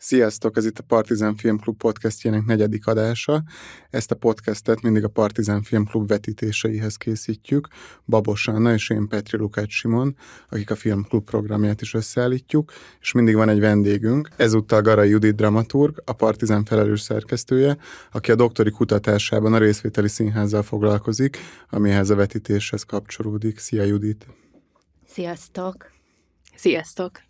Sziasztok, ez itt a Partizán Filmklub podcastjének negyedik adása. Ezt a podcastet mindig a Partizán Filmklub vetítéseihez készítjük. Babos Anna és én Petri Lukács Simon, akik a Filmklub programját is összeállítjuk, és mindig van egy vendégünk. Ezúttal Gara Judit dramaturg, a Partizán felelős szerkesztője, aki a doktori kutatásában a részvételi színházzal foglalkozik, amihez a vetítéshez kapcsolódik. Szia Judit! Sziasztok! Sziasztok!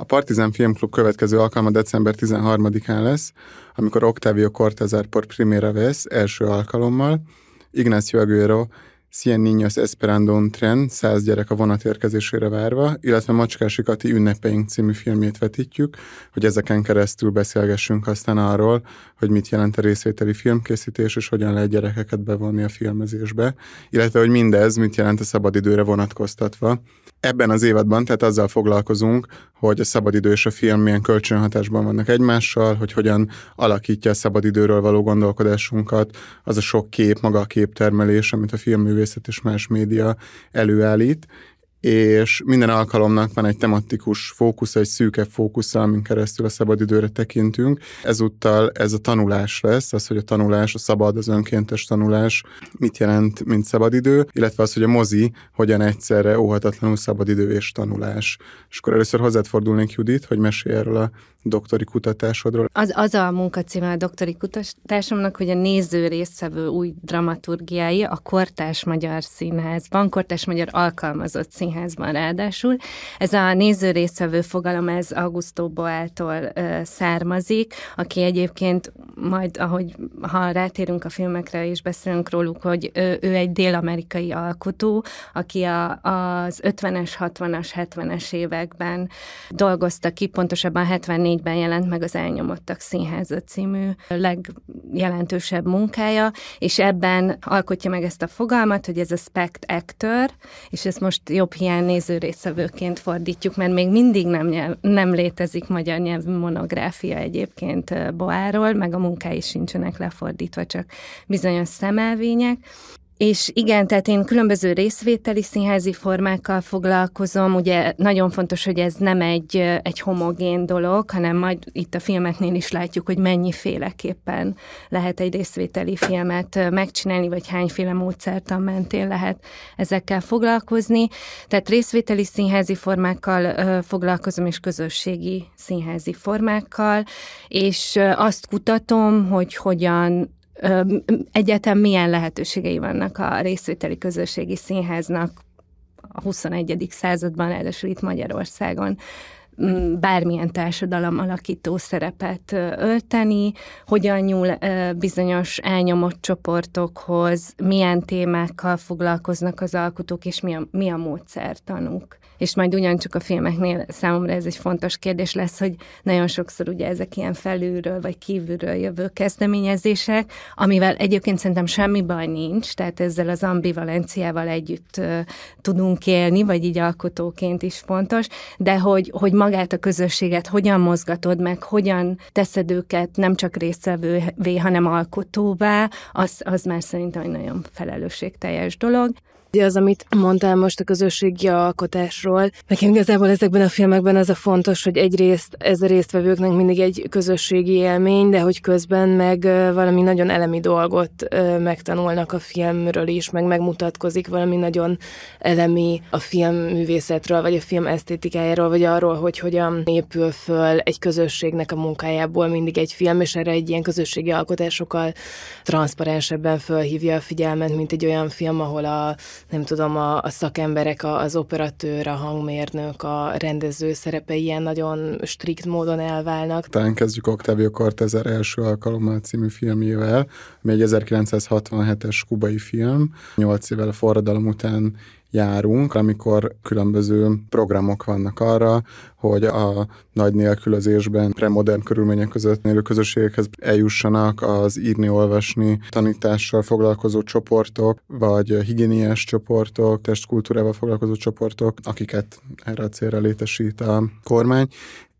A Partizán Filmklub következő alkalma december 13-án lesz, amikor Octavio Cortázar por primera vez első alkalommal, Ignacio Aguero, Cien Niños Esperando un Tren, száz gyerek a vonat érkezésére várva, illetve Macskási Kati ünnepeink című filmjét vetítjük, hogy ezeken keresztül beszélgessünk aztán arról, hogy mit jelent a részvételi filmkészítés, és hogyan lehet gyerekeket bevonni a filmezésbe, illetve hogy mindez mit jelent a szabadidőre vonatkoztatva, Ebben az évadban tehát azzal foglalkozunk, hogy a szabadidő és a film milyen kölcsönhatásban vannak egymással, hogy hogyan alakítja a szabadidőről való gondolkodásunkat, az a sok kép, maga a képtermelés, amit a filmművészet és más média előállít, és minden alkalomnak van egy tematikus fókusz, egy szűkebb fókusz, amin keresztül a szabadidőre tekintünk. Ezúttal ez a tanulás lesz, az, hogy a tanulás, a szabad, az önkéntes tanulás mit jelent, mint szabadidő, illetve az, hogy a mozi hogyan egyszerre óhatatlanul szabadidő és tanulás. És akkor először hozzád fordulnék, Judit, hogy mesélj erről a doktori kutatásodról. Az, az a munkacíme a doktori kutatásomnak, hogy a néző résztvevő új dramaturgiái a kortás magyar színházban, kortás magyar alkalmazott színházban színházban ráadásul. Ez a néző résztvevő fogalom, ez Augusto Boától származik, aki egyébként majd, ahogy ha rátérünk a filmekre és beszélünk róluk, hogy ő, ő egy dél-amerikai alkotó, aki a, az 50-es, 60-as, 70-es években dolgozta ki, pontosabban 74-ben jelent meg az Elnyomottak Színháza című legjelentősebb munkája, és ebben alkotja meg ezt a fogalmat, hogy ez a spect actor, és ezt most jobb ilyen nézőrészevőként fordítjuk, mert még mindig nem, nyelv, nem létezik magyar nyelvű monográfia egyébként Boáról, meg a munkái sincsenek lefordítva, csak bizonyos szemelvények. És igen, tehát én különböző részvételi színházi formákkal foglalkozom, ugye nagyon fontos, hogy ez nem egy, egy homogén dolog, hanem majd itt a filmeknél is látjuk, hogy mennyiféleképpen lehet egy részvételi filmet megcsinálni, vagy hányféle módszertan mentén lehet ezekkel foglalkozni. Tehát részvételi színházi formákkal foglalkozom, és közösségi színházi formákkal, és azt kutatom, hogy hogyan egyetem milyen lehetőségei vannak a részvételi közösségi színháznak a 21. században, ráadásul itt Magyarországon mm, bármilyen társadalom alakító szerepet ölteni, hogyan nyúl bizonyos elnyomott csoportokhoz, milyen témákkal foglalkoznak az alkotók, és mi a, mi a módszertanuk és majd ugyancsak a filmeknél számomra ez egy fontos kérdés lesz, hogy nagyon sokszor ugye ezek ilyen felülről vagy kívülről jövő kezdeményezések, amivel egyébként szerintem semmi baj nincs, tehát ezzel az ambivalenciával együtt uh, tudunk élni, vagy így alkotóként is fontos, de hogy, hogy magát a közösséget hogyan mozgatod meg, hogyan teszed őket nem csak résztvevővé, hanem alkotóvá, az, az már szerintem egy nagyon felelősségteljes dolog. Az, amit mondtál most a közösségi alkotásról, nekem igazából ezekben a filmekben az a fontos, hogy egyrészt ez a résztvevőknek mindig egy közösségi élmény, de hogy közben meg valami nagyon elemi dolgot megtanulnak a filmről is, meg megmutatkozik valami nagyon elemi a film művészetről, vagy a film esztétikájáról, vagy arról, hogy hogyan épül föl egy közösségnek a munkájából mindig egy film, és erre egy ilyen közösségi alkotásokkal transzparensebben fölhívja a figyelmet, mint egy olyan film, ahol a nem tudom, a, a szakemberek, a, az operatőr, a hangmérnök, a rendező szerepe ilyen nagyon strikt módon elválnak. Talán kezdjük Octavio Cortezer első alkalommal című filmjével, ami egy 1967-es kubai film, Nyolc évvel a forradalom után járunk, amikor különböző programok vannak arra, hogy a nagy nélkülözésben, premodern körülmények között élő közösségekhez eljussanak az írni-olvasni tanítással foglalkozó csoportok, vagy higiéniás csoportok, testkultúrával foglalkozó csoportok, akiket erre a célra létesít a kormány,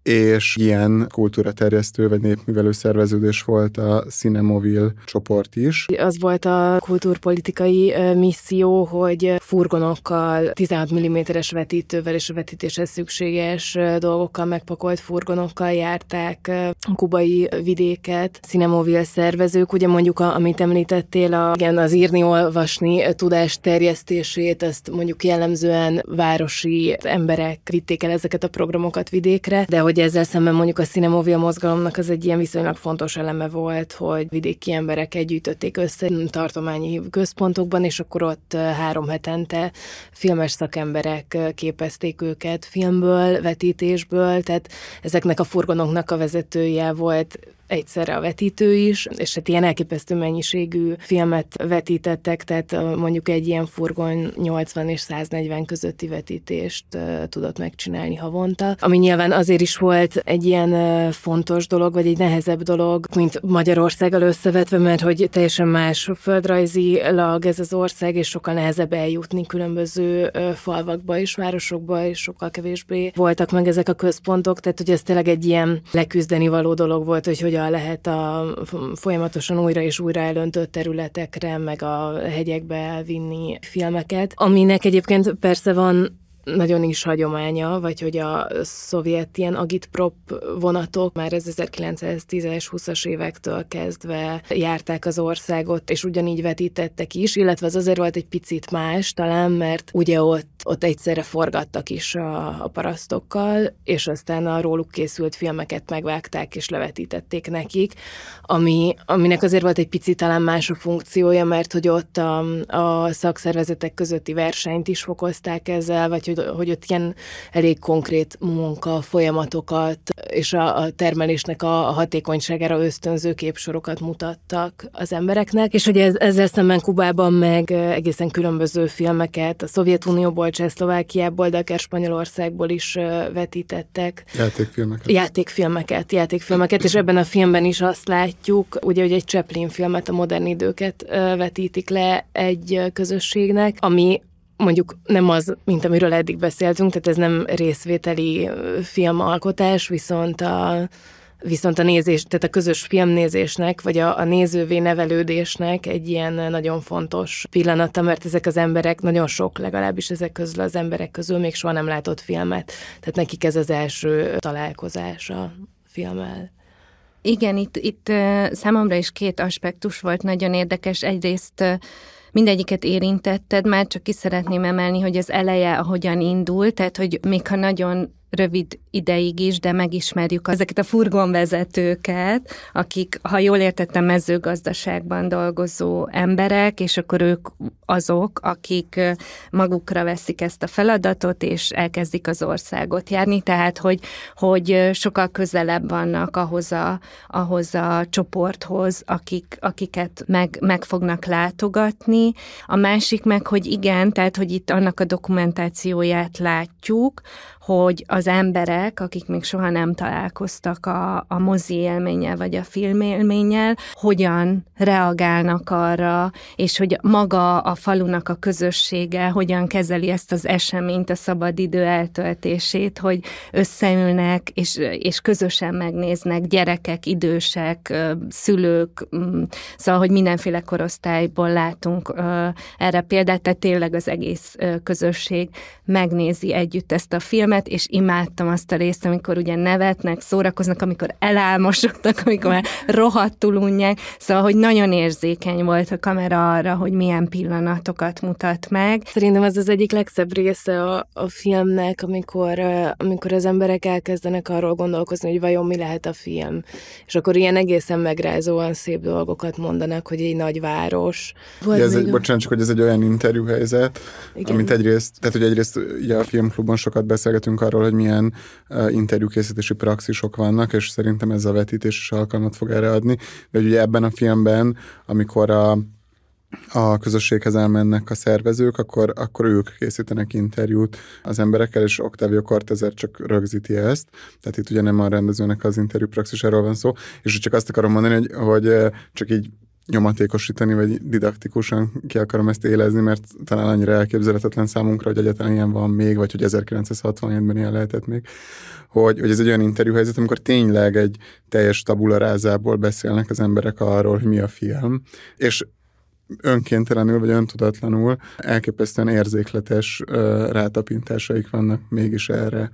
és ilyen terjesztő vagy népművelő szerveződés volt a Cinemovil csoport is. Az volt a kultúrpolitikai misszió, hogy furgonokkal, 16 mm-es vetítővel és a vetítéshez szükséges dolgokkal megpakolt furgonokkal járták a kubai vidéket. Cinemovil szervezők, ugye mondjuk, a, amit említettél, a, igen, az írni-olvasni tudás terjesztését, ezt mondjuk jellemzően városi emberek vitték el ezeket a programokat vidékre, de hogy hogy ezzel szemben mondjuk a Cinemovia mozgalomnak az egy ilyen viszonylag fontos eleme volt, hogy vidéki emberek együttötték össze tartományi központokban, és akkor ott három hetente filmes szakemberek képezték őket filmből, vetítésből, tehát ezeknek a furgonoknak a vezetője volt egyszerre a vetítő is, és hát ilyen elképesztő mennyiségű filmet vetítettek, tehát mondjuk egy ilyen furgon 80 és 140 közötti vetítést tudott megcsinálni havonta, ami nyilván azért is volt egy ilyen fontos dolog, vagy egy nehezebb dolog, mint Magyarországgal összevetve, mert hogy teljesen más földrajzilag ez az ország, és sokkal nehezebb eljutni különböző falvakba és városokba, és sokkal kevésbé voltak meg ezek a központok, tehát hogy ez tényleg egy ilyen leküzdeni való dolog volt, hogy hogy hogyan lehet a folyamatosan újra és újra elöntött területekre, meg a hegyekbe elvinni filmeket, aminek egyébként persze van nagyon is hagyománya, vagy hogy a szovjet ilyen agitprop vonatok már az 1910-es, 20-as évektől kezdve járták az országot, és ugyanígy vetítettek is, illetve az azért volt egy picit más talán, mert ugye ott, ott egyszerre forgattak is a, a parasztokkal, és aztán a róluk készült filmeket megvágták és levetítették nekik, ami, aminek azért volt egy picit talán más a funkciója, mert hogy ott a, a szakszervezetek közötti versenyt is fokozták ezzel, vagy hogy, hogy ott ilyen elég konkrét munka, folyamatokat és a, a termelésnek a, a hatékonyságára ösztönző képsorokat mutattak az embereknek, és hogy ez, ezzel szemben Kubában meg egészen különböző filmeket, a Szovjetunióból, Csehszlovákiából, de akár Spanyolországból is vetítettek. Játékfilmeket. Játékfilmeket, játékfilmeket, és ebben a filmben is azt látjuk, ugye, hogy egy Chaplin filmet, a modern időket vetítik le egy közösségnek, ami mondjuk nem az, mint amiről eddig beszéltünk, tehát ez nem részvételi filmalkotás, viszont a, viszont a nézés, tehát a közös filmnézésnek, vagy a, a nézővé nevelődésnek egy ilyen nagyon fontos pillanata, mert ezek az emberek, nagyon sok legalábbis ezek közül az emberek közül még soha nem látott filmet, tehát nekik ez az első találkozás a filmmel. Igen, itt, itt számomra is két aspektus volt nagyon érdekes. Egyrészt mindegyiket érintetted, már csak ki szeretném emelni, hogy az eleje ahogyan indult, tehát hogy még ha nagyon rövid ideig is, de megismerjük ezeket a furgonvezetőket, akik, ha jól értettem, mezőgazdaságban dolgozó emberek, és akkor ők azok, akik magukra veszik ezt a feladatot, és elkezdik az országot járni, tehát hogy, hogy sokkal közelebb vannak ahhoz a, ahhoz a csoporthoz, akik, akiket meg, meg fognak látogatni. A másik meg, hogy igen, tehát hogy itt annak a dokumentációját látjuk, hogy az emberek, akik még soha nem találkoztak a, a mozi élménnyel vagy a film élménnyel, hogyan reagálnak arra, és hogy maga a falunak a közössége hogyan kezeli ezt az eseményt, a szabadidő eltöltését, hogy összeülnek és, és közösen megnéznek gyerekek, idősek, szülők, mm, szóval, hogy mindenféle korosztályból látunk erre példát, tehát tényleg az egész közösség megnézi együtt ezt a filmet, filmet, és imádtam azt a részt, amikor ugye nevetnek, szórakoznak, amikor elálmosodtak, amikor rohadtul unják, szóval, hogy nagyon érzékeny volt a kamera arra, hogy milyen pillanatokat mutat meg. Szerintem ez az egyik legszebb része a, a filmnek, amikor, amikor az emberek elkezdenek arról gondolkozni, hogy vajon mi lehet a film. És akkor ilyen egészen megrázóan szép dolgokat mondanak, hogy egy nagy város. Volt ez egy, bocsánat, csak hogy ez egy olyan interjú helyzet, Igen. amit egyrészt, tehát hogy egyrészt ugye a filmklubon sokat beszélget beszélgetünk arról, hogy milyen interjúkészítési praxisok vannak, és szerintem ez a vetítés is alkalmat fog erre adni. De ugye ebben a filmben, amikor a a közösséghez elmennek a szervezők, akkor, akkor ők készítenek interjút az emberekkel, és Octavio Cortezer csak rögzíti ezt, tehát itt ugye nem a rendezőnek az interjú praxisáról van szó, és csak azt akarom mondani, hogy, hogy csak így nyomatékosítani, vagy didaktikusan ki akarom ezt élezni, mert talán annyira elképzelhetetlen számunkra, hogy egyáltalán ilyen van még, vagy hogy 1967-ben ilyen lehetett még, hogy, hogy ez egy olyan interjúhelyzet, amikor tényleg egy teljes tabularázából beszélnek az emberek arról, hogy mi a film, és önkéntelenül vagy öntudatlanul elképesztően érzékletes rátapintásaik vannak mégis erre,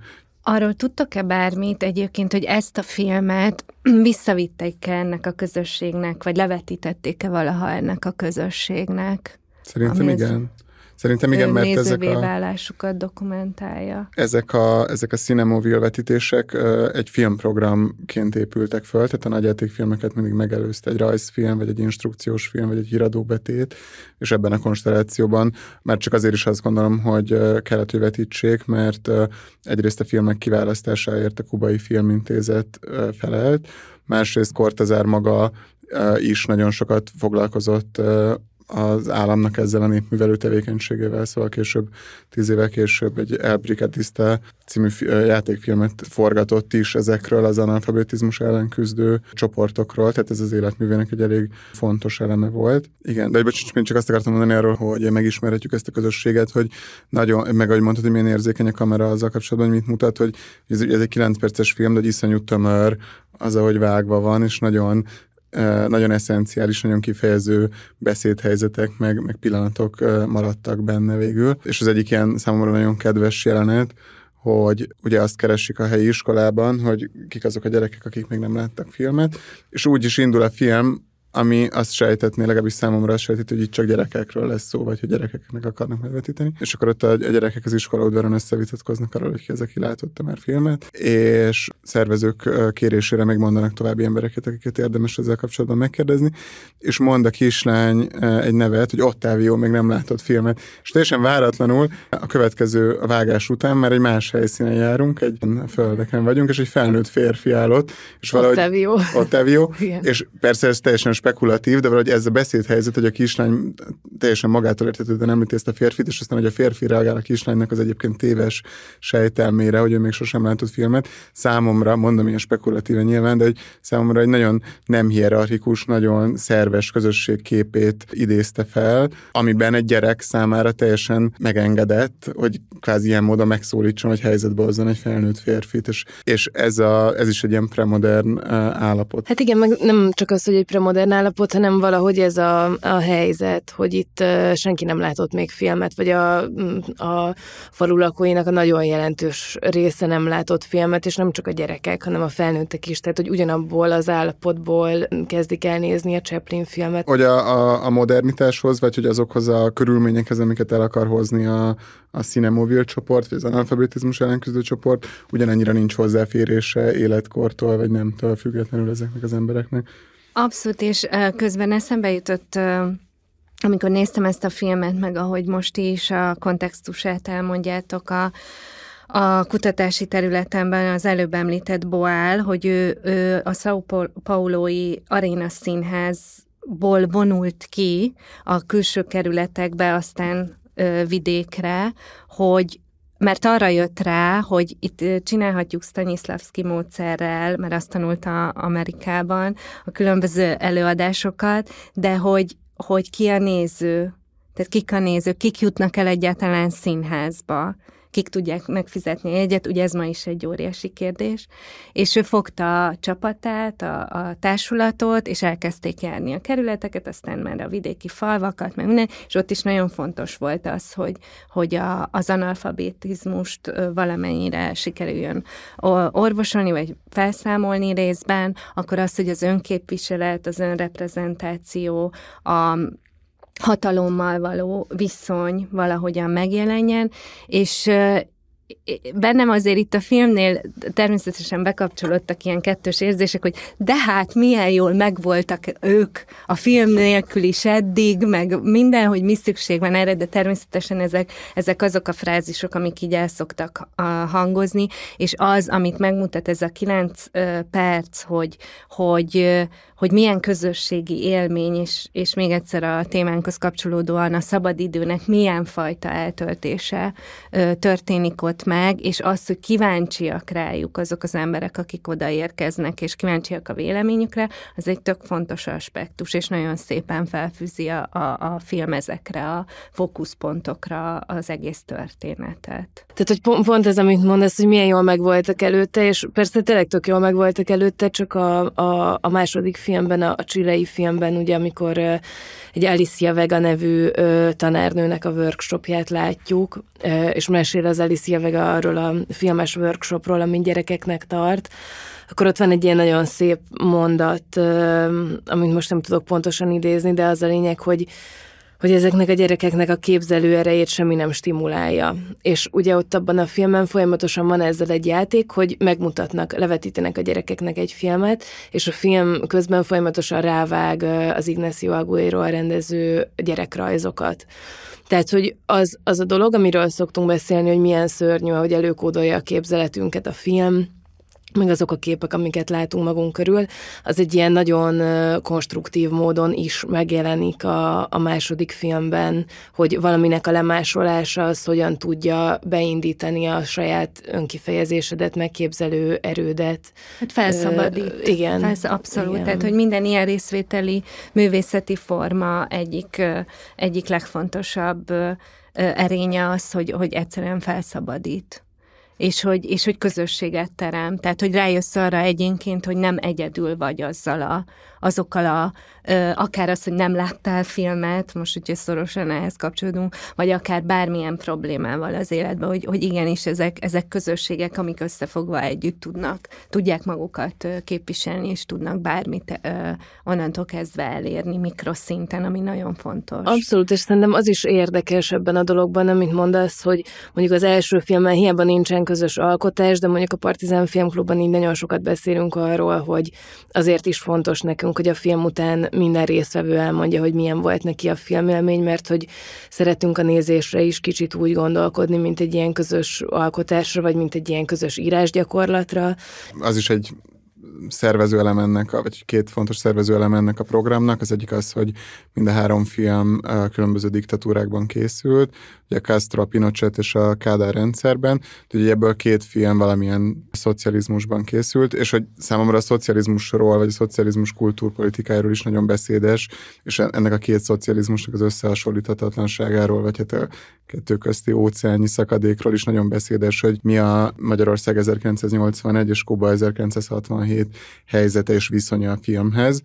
Arról tudtok-e bármit egyébként, hogy ezt a filmet visszavitték-e ennek a közösségnek, vagy levetítették-e valaha ennek a közösségnek? Szerintem igen. Az... Szerintem igen, mert ezek a... válásukat dokumentálja. Ezek a, ezek a cinemovil vetítések egy filmprogramként épültek föl, tehát a nagyjátékfilmeket mindig megelőzte egy rajzfilm, vagy egy instrukciós film, vagy egy híradóbetét, és ebben a konstellációban már csak azért is azt gondolom, hogy kellett, hogy vetítsék, mert egyrészt a filmek kiválasztásáért a Kubai Filmintézet felelt, másrészt Kortezár maga is nagyon sokat foglalkozott az államnak ezzel a népművelő tevékenységével, szóval később, tíz éve később egy Elbrikatiszta című játékfilmet forgatott is ezekről az analfabetizmus ellen küzdő csoportokról, tehát ez az életművének egy elég fontos eleme volt. Igen, de bocs, én csak azt akartam mondani arról, hogy megismerhetjük ezt a közösséget, hogy nagyon, meg ahogy mondtad, hogy milyen érzékeny a kamera azzal kapcsolatban, hogy mit mutat, hogy ez, ez egy 9 perces film, de egy iszonyú tömör, az, ahogy vágva van, és nagyon nagyon eszenciális, nagyon kifejező beszédhelyzetek, meg, meg pillanatok maradtak benne végül. És az egyik ilyen számomra nagyon kedves jelenet, hogy ugye azt keresik a helyi iskolában, hogy kik azok a gyerekek, akik még nem láttak filmet, és úgy is indul a film, ami azt sejtetné, legalábbis számomra azt sejtett, hogy itt csak gyerekekről lesz szó, vagy hogy gyerekeknek akarnak megvetíteni. És akkor ott a, a gyerekek az iskola udvaron összevitatkoznak arról, hogy ki az, aki látotta már filmet, és szervezők kérésére még mondanak további embereket, akiket érdemes ezzel kapcsolatban megkérdezni, és mond a kislány egy nevet, hogy Ottávio még nem látott filmet. És teljesen váratlanul a következő vágás után már egy más helyszínen járunk, egy földeken vagyunk, és egy felnőtt férfi állott, és valahogy Ottavio. Ottavio és persze ez teljesen spekulatív, de valahogy ez a beszédhelyzet, hogy a kislány teljesen magától értetődően említi ezt a férfit, és aztán, hogy a férfi reagál a kislánynak az egyébként téves sejtelmére, hogy ő még sosem látott filmet, számomra, mondom ilyen spekulatíven nyilván, de hogy számomra egy nagyon nem hierarchikus, nagyon szerves közösség képét idézte fel, amiben egy gyerek számára teljesen megengedett, hogy kvázi ilyen módon megszólítson, hogy helyzetbe hozzon egy felnőtt férfit, és, és ez, a, ez is egy ilyen premodern állapot. Hát igen, meg nem csak az, hogy egy premodern, embernállapot, hanem valahogy ez a, a helyzet, hogy itt senki nem látott még filmet, vagy a, a falu lakóinak a nagyon jelentős része nem látott filmet, és nem csak a gyerekek, hanem a felnőttek is, tehát hogy ugyanabból az állapotból kezdik el nézni a Chaplin filmet. Hogy a, a, a modernitáshoz, vagy hogy azokhoz a körülményekhez, amiket el akar hozni a, a Cinemovil csoport, vagy az analfabetizmus ellen küzdő csoport, ugyanennyire nincs hozzáférése életkortól, vagy nemtől függetlenül ezeknek az embereknek. Abszolút, és közben eszembe jutott amikor néztem ezt a filmet, meg ahogy most is a kontextusát elmondjátok a, a kutatási területemben az előbb említett Boál, hogy ő, ő a São Paulo-i Paulo-i Arena Színházból vonult ki a külső kerületekbe, aztán vidékre, hogy mert arra jött rá, hogy itt csinálhatjuk Stanislavski módszerrel, mert azt tanulta Amerikában a különböző előadásokat, de hogy, hogy ki a néző, tehát kik a nézők, kik jutnak el egyáltalán színházba kik tudják megfizetni egyet, ugye ez ma is egy óriási kérdés. És ő fogta a csapatát, a, a társulatot, és elkezdték járni a kerületeket, aztán már a vidéki falvakat, meg minden, és ott is nagyon fontos volt az, hogy, hogy a, az analfabetizmust valamennyire sikerüljön orvosolni, vagy felszámolni részben, akkor az, hogy az önképviselet, az önreprezentáció, a, hatalommal való viszony valahogyan megjelenjen, és bennem azért itt a filmnél természetesen bekapcsolódtak ilyen kettős érzések, hogy de hát milyen jól megvoltak ők a film nélkül is eddig, meg minden, hogy mi szükség van erre, de természetesen ezek, ezek azok a frázisok, amik így el szoktak hangozni, és az, amit megmutat ez a kilenc perc, hogy, hogy, hogy milyen közösségi élmény, és, és még egyszer a témánkhoz kapcsolódóan a szabadidőnek milyen fajta eltöltése történik ott, nyitott meg, és az, hogy kíváncsiak rájuk azok az emberek, akik odaérkeznek, és kíváncsiak a véleményükre, az egy tök fontos aspektus, és nagyon szépen felfűzi a, a, a film ezekre a fókuszpontokra az egész történetet. Tehát, hogy pont, pont ez, amit mondasz, hogy milyen jól megvoltak előtte, és persze tényleg tök jól megvoltak előtte, csak a, a, a második filmben, a, a csilei filmben, ugye, amikor egy Alicia Vega nevű tanárnőnek a workshopját látjuk, és mesél az Alicia meg arról a filmes workshopról, amit gyerekeknek tart, akkor ott van egy ilyen nagyon szép mondat, amit most nem tudok pontosan idézni, de az a lényeg, hogy hogy ezeknek a gyerekeknek a képzelő erejét semmi nem stimulálja. És ugye ott abban a filmen folyamatosan van ezzel egy játék, hogy megmutatnak, levetítenek a gyerekeknek egy filmet, és a film közben folyamatosan rávág az Ignacio Aguero a rendező gyerekrajzokat. Tehát, hogy az, az a dolog, amiről szoktunk beszélni, hogy milyen szörnyű, hogy előkódolja a képzeletünket a film, meg azok a képek, amiket látunk magunk körül, az egy ilyen nagyon konstruktív módon is megjelenik a, a második filmben, hogy valaminek a lemásolása az hogyan tudja beindítani a saját önkifejezésedet, megképzelő erődet. Hát felszabadít. Ö, igen. Felsz, abszolút. Igen. Tehát, hogy minden ilyen részvételi művészeti forma egyik, egyik legfontosabb erénye az, hogy, hogy egyszerűen felszabadít és hogy, és hogy közösséget terem. Tehát, hogy rájössz arra egyénként, hogy nem egyedül vagy azzal a, azokkal a, akár az, hogy nem láttál filmet, most úgyhogy szorosan ehhez kapcsolódunk, vagy akár bármilyen problémával az életben, hogy, hogy igenis ezek, ezek közösségek, amik összefogva együtt tudnak, tudják magukat képviselni, és tudnak bármit onnantól kezdve elérni mikroszinten, ami nagyon fontos. Abszolút, és szerintem az is érdekes ebben a dologban, amit mondasz, hogy mondjuk az első filmben hiába nincsen közös alkotás, de mondjuk a Partizán Filmklubban így nagyon sokat beszélünk arról, hogy azért is fontos nekünk nekünk, hogy a film után minden résztvevő elmondja, hogy milyen volt neki a filmélmény, mert hogy szeretünk a nézésre is kicsit úgy gondolkodni, mint egy ilyen közös alkotásra, vagy mint egy ilyen közös írásgyakorlatra. Az is egy szervező elemennek, vagy két fontos szervező elemennek a programnak. Az egyik az, hogy mind a három film különböző diktatúrákban készült, ugye Castro, Pinochet és a Kádár rendszerben, ugye ebből két film valamilyen szocializmusban készült, és hogy számomra a szocializmusról, vagy a szocializmus kultúrpolitikáról is nagyon beszédes, és ennek a két szocializmusnak az összehasonlíthatatlanságáról, vagy hát a kettő közti óceáni szakadékról is nagyon beszédes, hogy mi a Magyarország 1981 és Kuba 1967 helyzete és viszonya a filmhez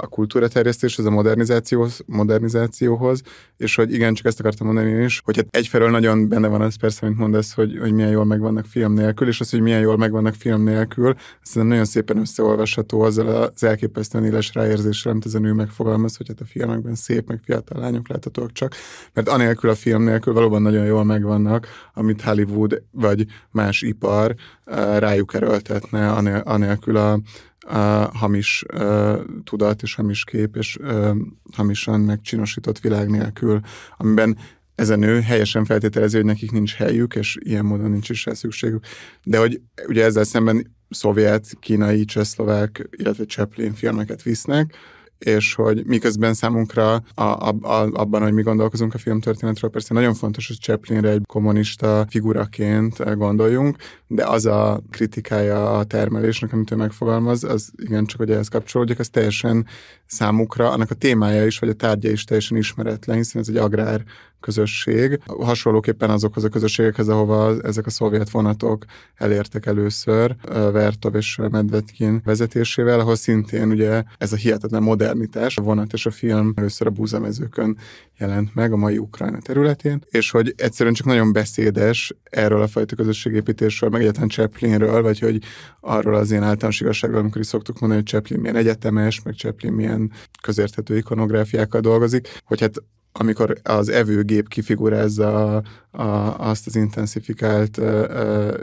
a kultúra terjesztéshez, a modernizációhoz, modernizációhoz, és hogy igen, csak ezt akartam mondani én is, hogy hát egyfelől nagyon benne van az persze, mint mondasz, hogy, hogy milyen jól megvannak film nélkül, és az, hogy milyen jól megvannak film nélkül, szerintem nagyon szépen összeolvasható azzal az elképesztően éles ráérzéssel, amit ez a nő megfogalmaz, hogy hát a filmekben szép, meg fiatal lányok láthatók csak, mert anélkül a film nélkül valóban nagyon jól megvannak, amit Hollywood vagy más ipar eh, rájuk erőltetne, anélkül a uh, hamis uh, tudat és hamis kép és uh, hamisan megcsinosított világ nélkül, amiben ez a nő helyesen feltételezi, hogy nekik nincs helyük, és ilyen módon nincs is rá szükségük. De hogy ugye ezzel szemben szovjet, kínai, csehszlovák, illetve Chaplin filmeket visznek, és hogy miközben számunkra a, a, a, abban, hogy mi gondolkozunk a filmtörténetről, persze nagyon fontos, hogy Chaplinre egy kommunista figuraként gondoljunk, de az a kritikája a termelésnek, amit ő megfogalmaz, az igencsak, hogy ehhez kapcsolódik, az teljesen számukra, annak a témája is, vagy a tárgya is teljesen ismeretlen, hiszen ez egy agrár közösség, hasonlóképpen azokhoz a közösségekhez, ahova ezek a szovjet vonatok elértek először Vertov és Medvedkin vezetésével, ahol szintén ugye ez a hihetetlen modernitás, a vonat és a film először a búzamezőkön jelent meg a mai Ukrajna területén, és hogy egyszerűen csak nagyon beszédes erről a fajta közösségépítésről, meg egyetlen Chaplinről, vagy hogy arról az én általános igazságról, amikor is szoktuk mondani, hogy Chaplin milyen egyetemes, meg Chaplin milyen közérthető ikonográfiákkal dolgozik, hogy hát amikor az evőgép kifigurázza a, a, azt az intenzifikált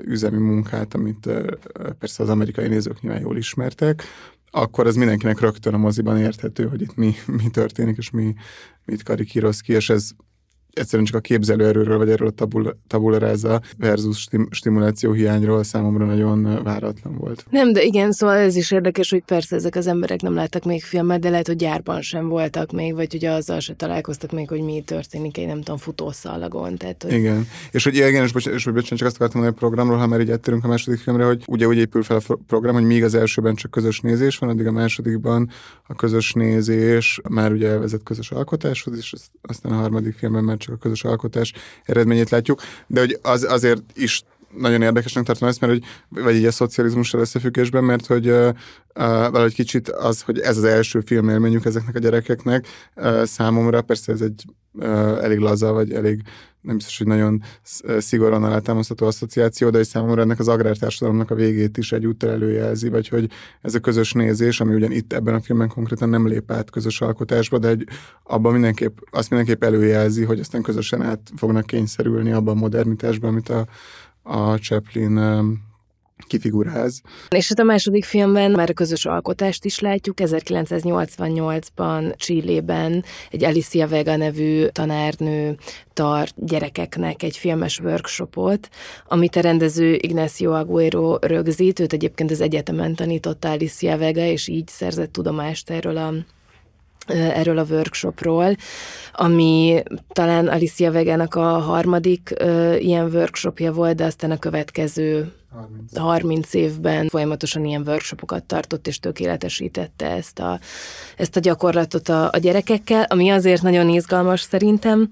üzemi munkát, amit ö, persze az amerikai nézők nyilván jól ismertek, akkor ez mindenkinek rögtön a moziban érthető, hogy itt mi, mi történik, és mi, mit karikíroz ki, és ez egyszerűen csak a képzelőerőről, vagy erről a tabula, tabula versus stim, stimuláció hiányról számomra nagyon váratlan volt. Nem, de igen, szóval ez is érdekes, hogy persze ezek az emberek nem láttak még filmet, de lehet, hogy gyárban sem voltak még, vagy hogy azzal se találkoztak még, hogy mi történik egy, nem tudom, futószalagon. Tehát, hogy... Igen. És hogy igen, és, bocs, és hogy bocsánat, csak azt akartam mondani a programról, ha már így áttérünk a második filmre, hogy ugye úgy épül fel a program, hogy míg az elsőben csak közös nézés van, addig a másodikban a közös nézés már ugye vezet közös alkotáshoz, és aztán a harmadik filmben már csak a közös alkotás eredményét látjuk, de hogy az, azért is nagyon érdekesnek tartom ezt, mert hogy, vagy így a szocializmussal összefüggésben, mert hogy uh, uh, valahogy kicsit az, hogy ez az első filmélményük ezeknek a gyerekeknek uh, számomra, persze ez egy uh, elég laza, vagy elég uh, nem biztos, hogy nagyon szigorúan alátámasztható asszociáció, de egy számomra ennek az agrártársadalomnak a végét is egy úttal előjelzi, vagy hogy ez a közös nézés, ami ugyan itt ebben a filmben konkrétan nem lép át közös alkotásba, de egy abban mindenképp, azt mindenképp előjelzi, hogy aztán közösen át fognak kényszerülni abban a modernitásban, amit a, a Chaplin kifiguráz. És hát a második filmben már a közös alkotást is látjuk. 1988-ban Csillében egy Alicia Vega nevű tanárnő tart gyerekeknek egy filmes workshopot, amit a rendező Ignacio Aguero rögzít. Őt egyébként az egyetemen tanította Alicia Vega, és így szerzett tudomást erről a erről a workshopról, ami talán Alicia Vegának a harmadik ilyen workshopja volt, de aztán a következő 30 évben folyamatosan ilyen workshopokat tartott, és tökéletesítette ezt a, ezt a gyakorlatot a, a gyerekekkel, ami azért nagyon izgalmas szerintem,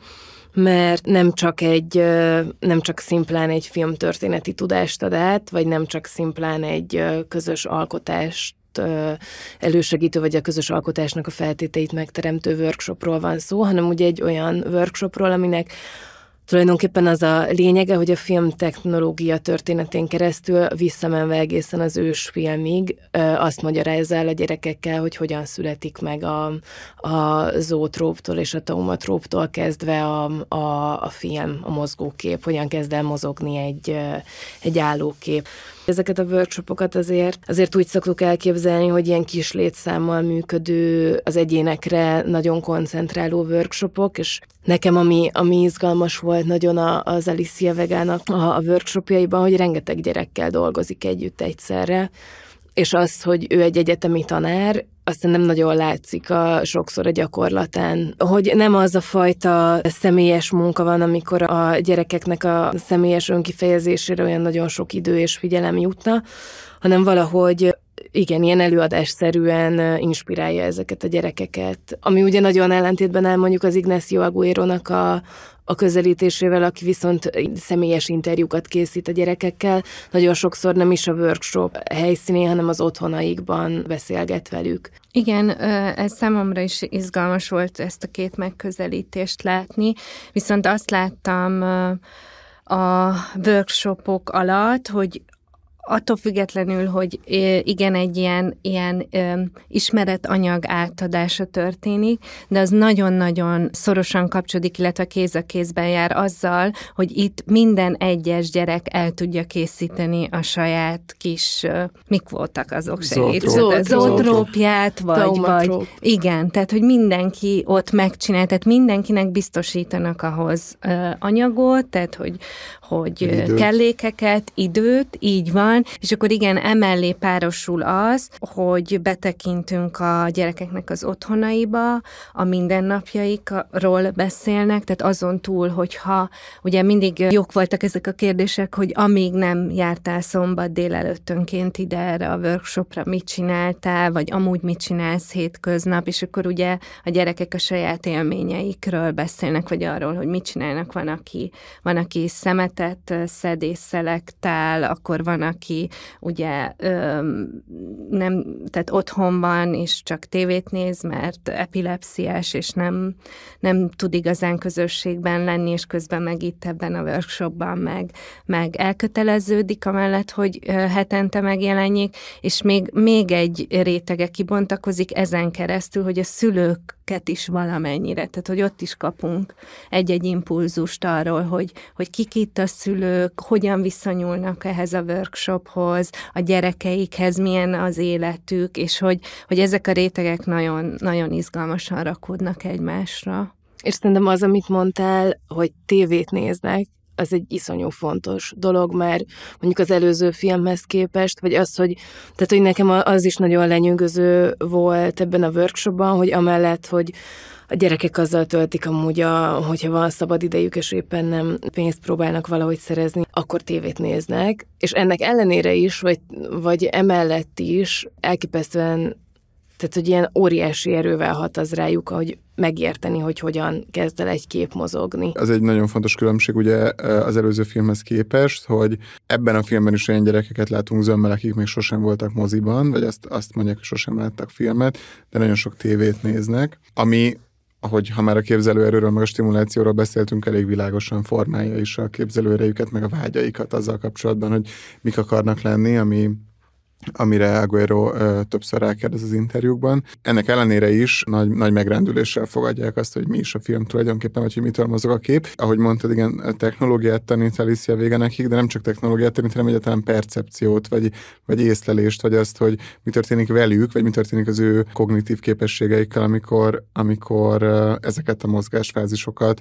mert nem csak egy, nem csak szimplán egy filmtörténeti tudást ad át, vagy nem csak szimplán egy közös alkotást elősegítő vagy a közös alkotásnak a feltételeit megteremtő workshopról van szó, hanem ugye egy olyan workshopról, aminek tulajdonképpen az a lényege, hogy a film technológia történetén keresztül visszamenve egészen az filmig azt magyarázza el a gyerekekkel, hogy hogyan születik meg a, a zótróptól és a taumatróptól kezdve a, a, a film, a mozgókép, hogyan kezd el mozogni egy, egy állókép. Ezeket a workshopokat azért, azért úgy szoktuk elképzelni, hogy ilyen kis létszámmal működő, az egyénekre nagyon koncentráló workshopok, és nekem ami, ami izgalmas volt nagyon az Alicia Vegának a, a workshopjaiban, hogy rengeteg gyerekkel dolgozik együtt egyszerre, és az, hogy ő egy egyetemi tanár, azt nem nagyon látszik a, sokszor a gyakorlatán, hogy nem az a fajta személyes munka van, amikor a gyerekeknek a személyes önkifejezésére olyan nagyon sok idő és figyelem jutna, hanem valahogy igen, ilyen előadásszerűen inspirálja ezeket a gyerekeket. Ami ugye nagyon ellentétben áll mondjuk az Ignacio aguero a, a közelítésével, aki viszont személyes interjúkat készít a gyerekekkel, nagyon sokszor nem is a workshop helyszínén, hanem az otthonaikban beszélget velük. Igen, ez számomra is izgalmas volt ezt a két megközelítést látni, viszont azt láttam a workshopok alatt, hogy attól függetlenül, hogy igen, egy ilyen, ilyen ismeretanyag átadása történik, de az nagyon-nagyon szorosan kapcsolódik, illetve kéz a kézben jár azzal, hogy itt minden egyes gyerek el tudja készíteni a saját kis, mik voltak azok segít? Zotróp. Zotrópját, vagy, vagy igen, tehát, hogy mindenki ott megcsinál, tehát mindenkinek biztosítanak ahhoz anyagot, tehát, hogy, hogy időt. kellékeket, időt, így van, és akkor igen, emellé párosul az, hogy betekintünk a gyerekeknek az otthonaiba, a mindennapjaikról beszélnek, tehát azon túl, hogyha ugye mindig jók voltak ezek a kérdések, hogy amíg nem jártál szombat délelőttönként ide erre a workshopra, mit csináltál, vagy amúgy mit csinálsz hétköznap, és akkor ugye a gyerekek a saját élményeikről beszélnek, vagy arról, hogy mit csinálnak, van, aki, van, aki szemet területet szed és szelektál, akkor van, aki ugye nem, tehát otthon van, és csak tévét néz, mert epilepsziás, és nem, nem tud igazán közösségben lenni, és közben meg itt ebben a workshopban meg, meg elköteleződik, amellett, hogy hetente megjelenjék, és még, még egy rétege kibontakozik ezen keresztül, hogy a szülők gyerekeket is valamennyire, tehát hogy ott is kapunk egy-egy impulzust arról, hogy, hogy kik itt a szülők, hogyan viszonyulnak ehhez a workshophoz, a gyerekeikhez, milyen az életük, és hogy, hogy ezek a rétegek nagyon, nagyon izgalmasan rakódnak egymásra. És szerintem az, amit mondtál, hogy tévét néznek, az egy iszonyú fontos dolog mert mondjuk az előző filmhez képest, vagy az, hogy, tehát, hogy nekem az is nagyon lenyűgöző volt ebben a workshopban, hogy amellett, hogy a gyerekek azzal töltik amúgy, a, hogyha van szabad idejük, és éppen nem pénzt próbálnak valahogy szerezni, akkor tévét néznek, és ennek ellenére is, vagy, vagy emellett is elképesztően tehát, hogy ilyen óriási erővel hat az rájuk, hogy megérteni, hogy hogyan kezd el egy kép mozogni. Az egy nagyon fontos különbség ugye eh, az előző filmhez képest, hogy ebben a filmben is olyan gyerekeket látunk zömmel, akik még sosem voltak moziban, vagy azt, azt mondják, hogy sosem láttak filmet, de nagyon sok tévét néznek, ami ahogy ha már a képzelőerőről, meg a stimulációról beszéltünk, elég világosan formálja is a képzelőerejüket, meg a vágyaikat azzal kapcsolatban, hogy mik akarnak lenni, ami amire Aguero ö, többször rákérdez az interjúkban. Ennek ellenére is nagy, nagy megrendüléssel fogadják azt, hogy mi is a film tulajdonképpen, vagy hogy mitől mozog a kép. Ahogy mondtad, igen, technológiát tanít Alicia vége nekik, de nem csak technológiát tanít, hanem egyáltalán percepciót, vagy, vagy észlelést, vagy azt, hogy mi történik velük, vagy mi történik az ő kognitív képességeikkel, amikor, amikor ezeket a mozgásfázisokat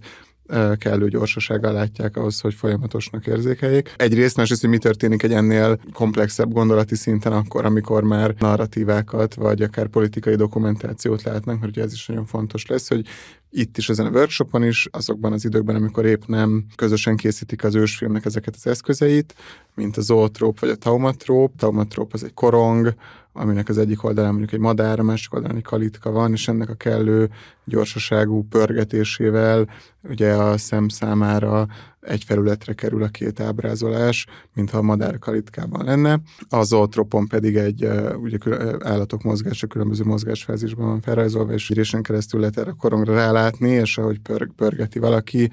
kellő gyorsasággal látják ahhoz, hogy folyamatosnak érzékeljék. Egyrészt, másrészt, hogy mi történik egy ennél komplexebb gondolati szinten akkor, amikor már narratívákat, vagy akár politikai dokumentációt látnak, mert ugye ez is nagyon fontos lesz, hogy itt is ezen a workshopon is, azokban az időkben, amikor épp nem közösen készítik az ősfilmnek ezeket az eszközeit, mint a zootróp vagy a taumatróp. Taumatróp az egy korong, aminek az egyik oldalán mondjuk egy madár, a másik oldalán egy kalitka van, és ennek a kellő gyorsaságú pörgetésével ugye a szem számára egy felületre kerül a két ábrázolás, mintha a madár kalitkában lenne. A zootropon pedig egy ugye, állatok mozgása különböző mozgásfázisban van felrajzolva, és írésen keresztül lehet erre a korongra rálátni, és ahogy pörg, pörgeti valaki,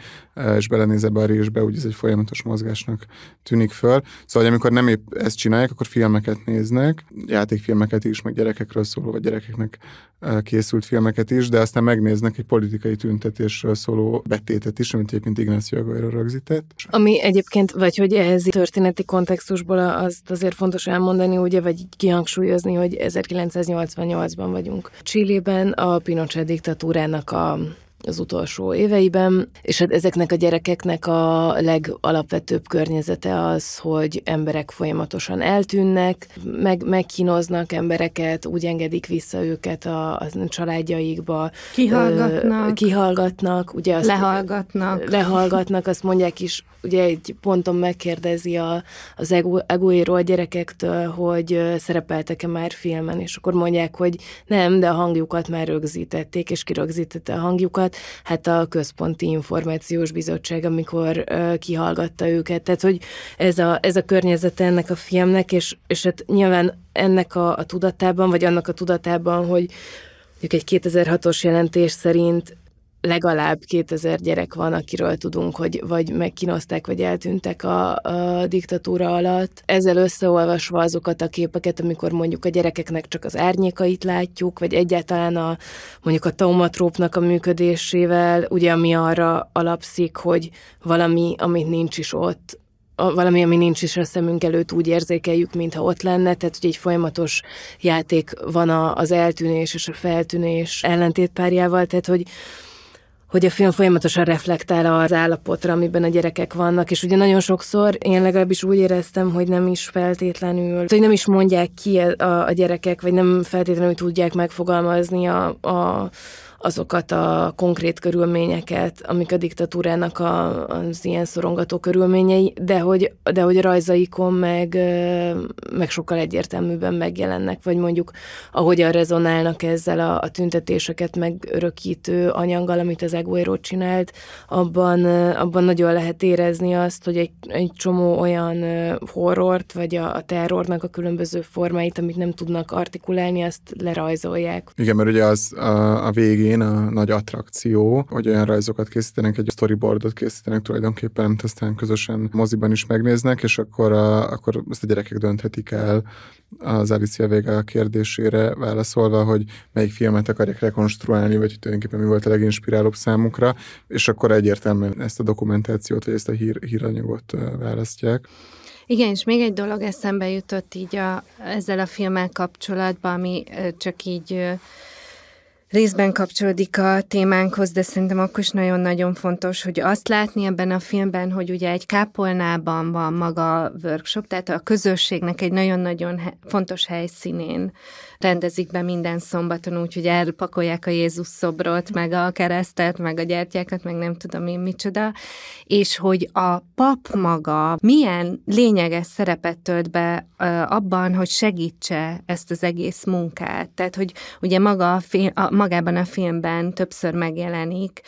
és belenéz ebbe a résbe, úgy ez egy folyamatos mozgásnak tűnik föl. Szóval, hogy amikor nem épp ezt csinálják, akkor filmeket néznek, játékfilmeket is, meg gyerekekről szóló, vagy gyerekeknek készült filmeket is, de aztán megnéznek egy politikai tüntetésről szóló betétet is, amit egyébként Ignacio Aguero rögzített. Ami egyébként, vagy hogy ehhez történeti kontextusból azt azért fontos elmondani, ugye, vagy kihangsúlyozni, hogy 1988-ban vagyunk. Csillében a Pinochet diktatúrának a az utolsó éveiben, és hát ezeknek a gyerekeknek a legalapvetőbb környezete az, hogy emberek folyamatosan eltűnnek, meg, megkínoznak embereket, úgy engedik vissza őket a, a családjaikba. Kihallgatnak. Ö, kihallgatnak. Ugye azt, lehallgatnak. Lehallgatnak, azt mondják is ugye egy ponton megkérdezi a, az ego, egoéról gyerekektől, hogy szerepeltek-e már filmen, és akkor mondják, hogy nem, de a hangjukat már rögzítették, és kirögzítette a hangjukat, hát a Központi Információs Bizottság, amikor uh, kihallgatta őket. Tehát, hogy ez a, ez a környezet ennek a filmnek, és, és hát nyilván ennek a, a tudatában, vagy annak a tudatában, hogy mondjuk egy 2006-os jelentés szerint legalább 2000 gyerek van, akiről tudunk, hogy vagy megkinozták, vagy eltűntek a, a diktatúra alatt. Ezzel összeolvasva azokat a képeket, amikor mondjuk a gyerekeknek csak az árnyékait látjuk, vagy egyáltalán a mondjuk a taumatrópnak a működésével, ugye ami arra alapszik, hogy valami, amit nincs is ott, valami, ami nincs is a szemünk előtt, úgy érzékeljük, mintha ott lenne, tehát hogy egy folyamatos játék van a, az eltűnés és a feltűnés ellentétpárjával, tehát hogy hogy a film folyamatosan reflektál az állapotra, amiben a gyerekek vannak, és ugye nagyon sokszor én legalábbis úgy éreztem, hogy nem is feltétlenül, hogy nem is mondják ki a, a gyerekek, vagy nem feltétlenül tudják megfogalmazni a, a azokat a konkrét körülményeket, amik a diktatúrának a, az ilyen szorongató körülményei, de hogy, de hogy a rajzaikon meg, meg sokkal egyértelműbben megjelennek, vagy mondjuk ahogyan rezonálnak ezzel a, a tüntetéseket megörökítő anyaggal, amit az Eguero csinált, abban, abban nagyon lehet érezni azt, hogy egy, egy csomó olyan horrort, vagy a, a terrornak a különböző formáit, amit nem tudnak artikulálni, azt lerajzolják. Igen, mert ugye az a, a végén idén a nagy attrakció, hogy olyan rajzokat készítenek, egy storyboardot készítenek tulajdonképpen, amit aztán közösen moziban is megnéznek, és akkor, a, akkor ezt a gyerekek dönthetik el az Alicia Vega kérdésére válaszolva, hogy melyik filmet akarják rekonstruálni, vagy hogy tulajdonképpen mi volt a leginspirálóbb számukra, és akkor egyértelműen ezt a dokumentációt, vagy ezt a hír, híranyagot választják. Igen, és még egy dolog eszembe jutott így a, ezzel a filmmel kapcsolatban, ami csak így részben kapcsolódik a témánkhoz, de szerintem akkor is nagyon-nagyon fontos, hogy azt látni ebben a filmben, hogy ugye egy kápolnában van maga a workshop, tehát a közösségnek egy nagyon-nagyon fontos helyszínén rendezik be minden szombaton, úgyhogy elpakolják a Jézus szobrot, meg a keresztet, meg a gyertyákat, meg nem tudom én micsoda, és hogy a pap maga milyen lényeges szerepet tölt be abban, hogy segítse ezt az egész munkát. Tehát, hogy ugye maga a film, a, magában a filmben többször megjelenik,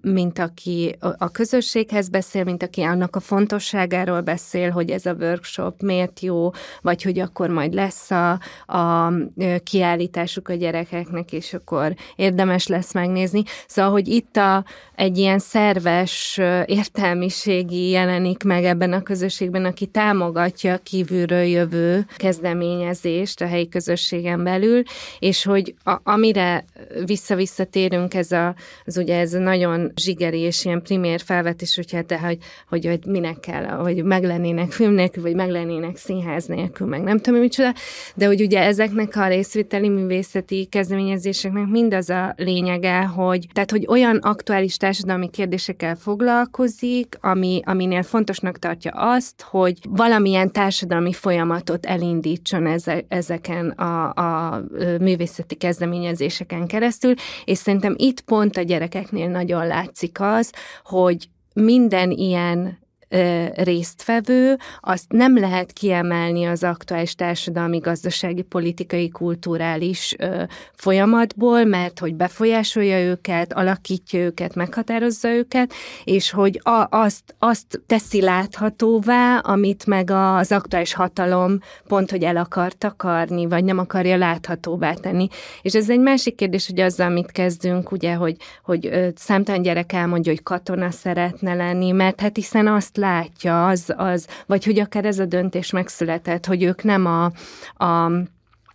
mint aki a közösséghez beszél, mint aki annak a fontosságáról beszél, hogy ez a workshop miért jó, vagy hogy akkor majd lesz a, a a kiállításuk a gyerekeknek, és akkor érdemes lesz megnézni. Szóval, hogy itt a, egy ilyen szerves értelmiségi jelenik meg ebben a közösségben, aki támogatja a kívülről jövő kezdeményezést a helyi közösségen belül, és hogy a, amire vissza-visszatérünk, ez a, az ugye ez nagyon zsigeri és ilyen primér felvetés, hogy hát de hogy, hogy, hogy minek kell, hogy meglennének film nélkül, vagy meglennének színház nélkül, meg nem tudom micsoda, de hogy ugye ezeknek a részvételi művészeti kezdeményezéseknek mind az a lényege, hogy, tehát, hogy olyan aktuális társadalmi kérdésekkel foglalkozik, ami, aminél fontosnak tartja azt, hogy valamilyen társadalmi folyamatot elindítson eze, ezeken a, a művészeti kezdeményezéseken keresztül, és szerintem itt pont a gyerekeknél nagyon látszik az, hogy minden ilyen résztvevő, azt nem lehet kiemelni az aktuális társadalmi, gazdasági, politikai, kulturális folyamatból, mert hogy befolyásolja őket, alakítja őket, meghatározza őket, és hogy a, azt, azt teszi láthatóvá, amit meg az aktuális hatalom pont, hogy el akar takarni, vagy nem akarja láthatóvá tenni. És ez egy másik kérdés, hogy azzal amit kezdünk, ugye, hogy, hogy számtalan gyerek elmondja, hogy katona szeretne lenni, mert hát hiszen azt látja, az, az, vagy hogy akár ez a döntés megszületett, hogy ők nem a, a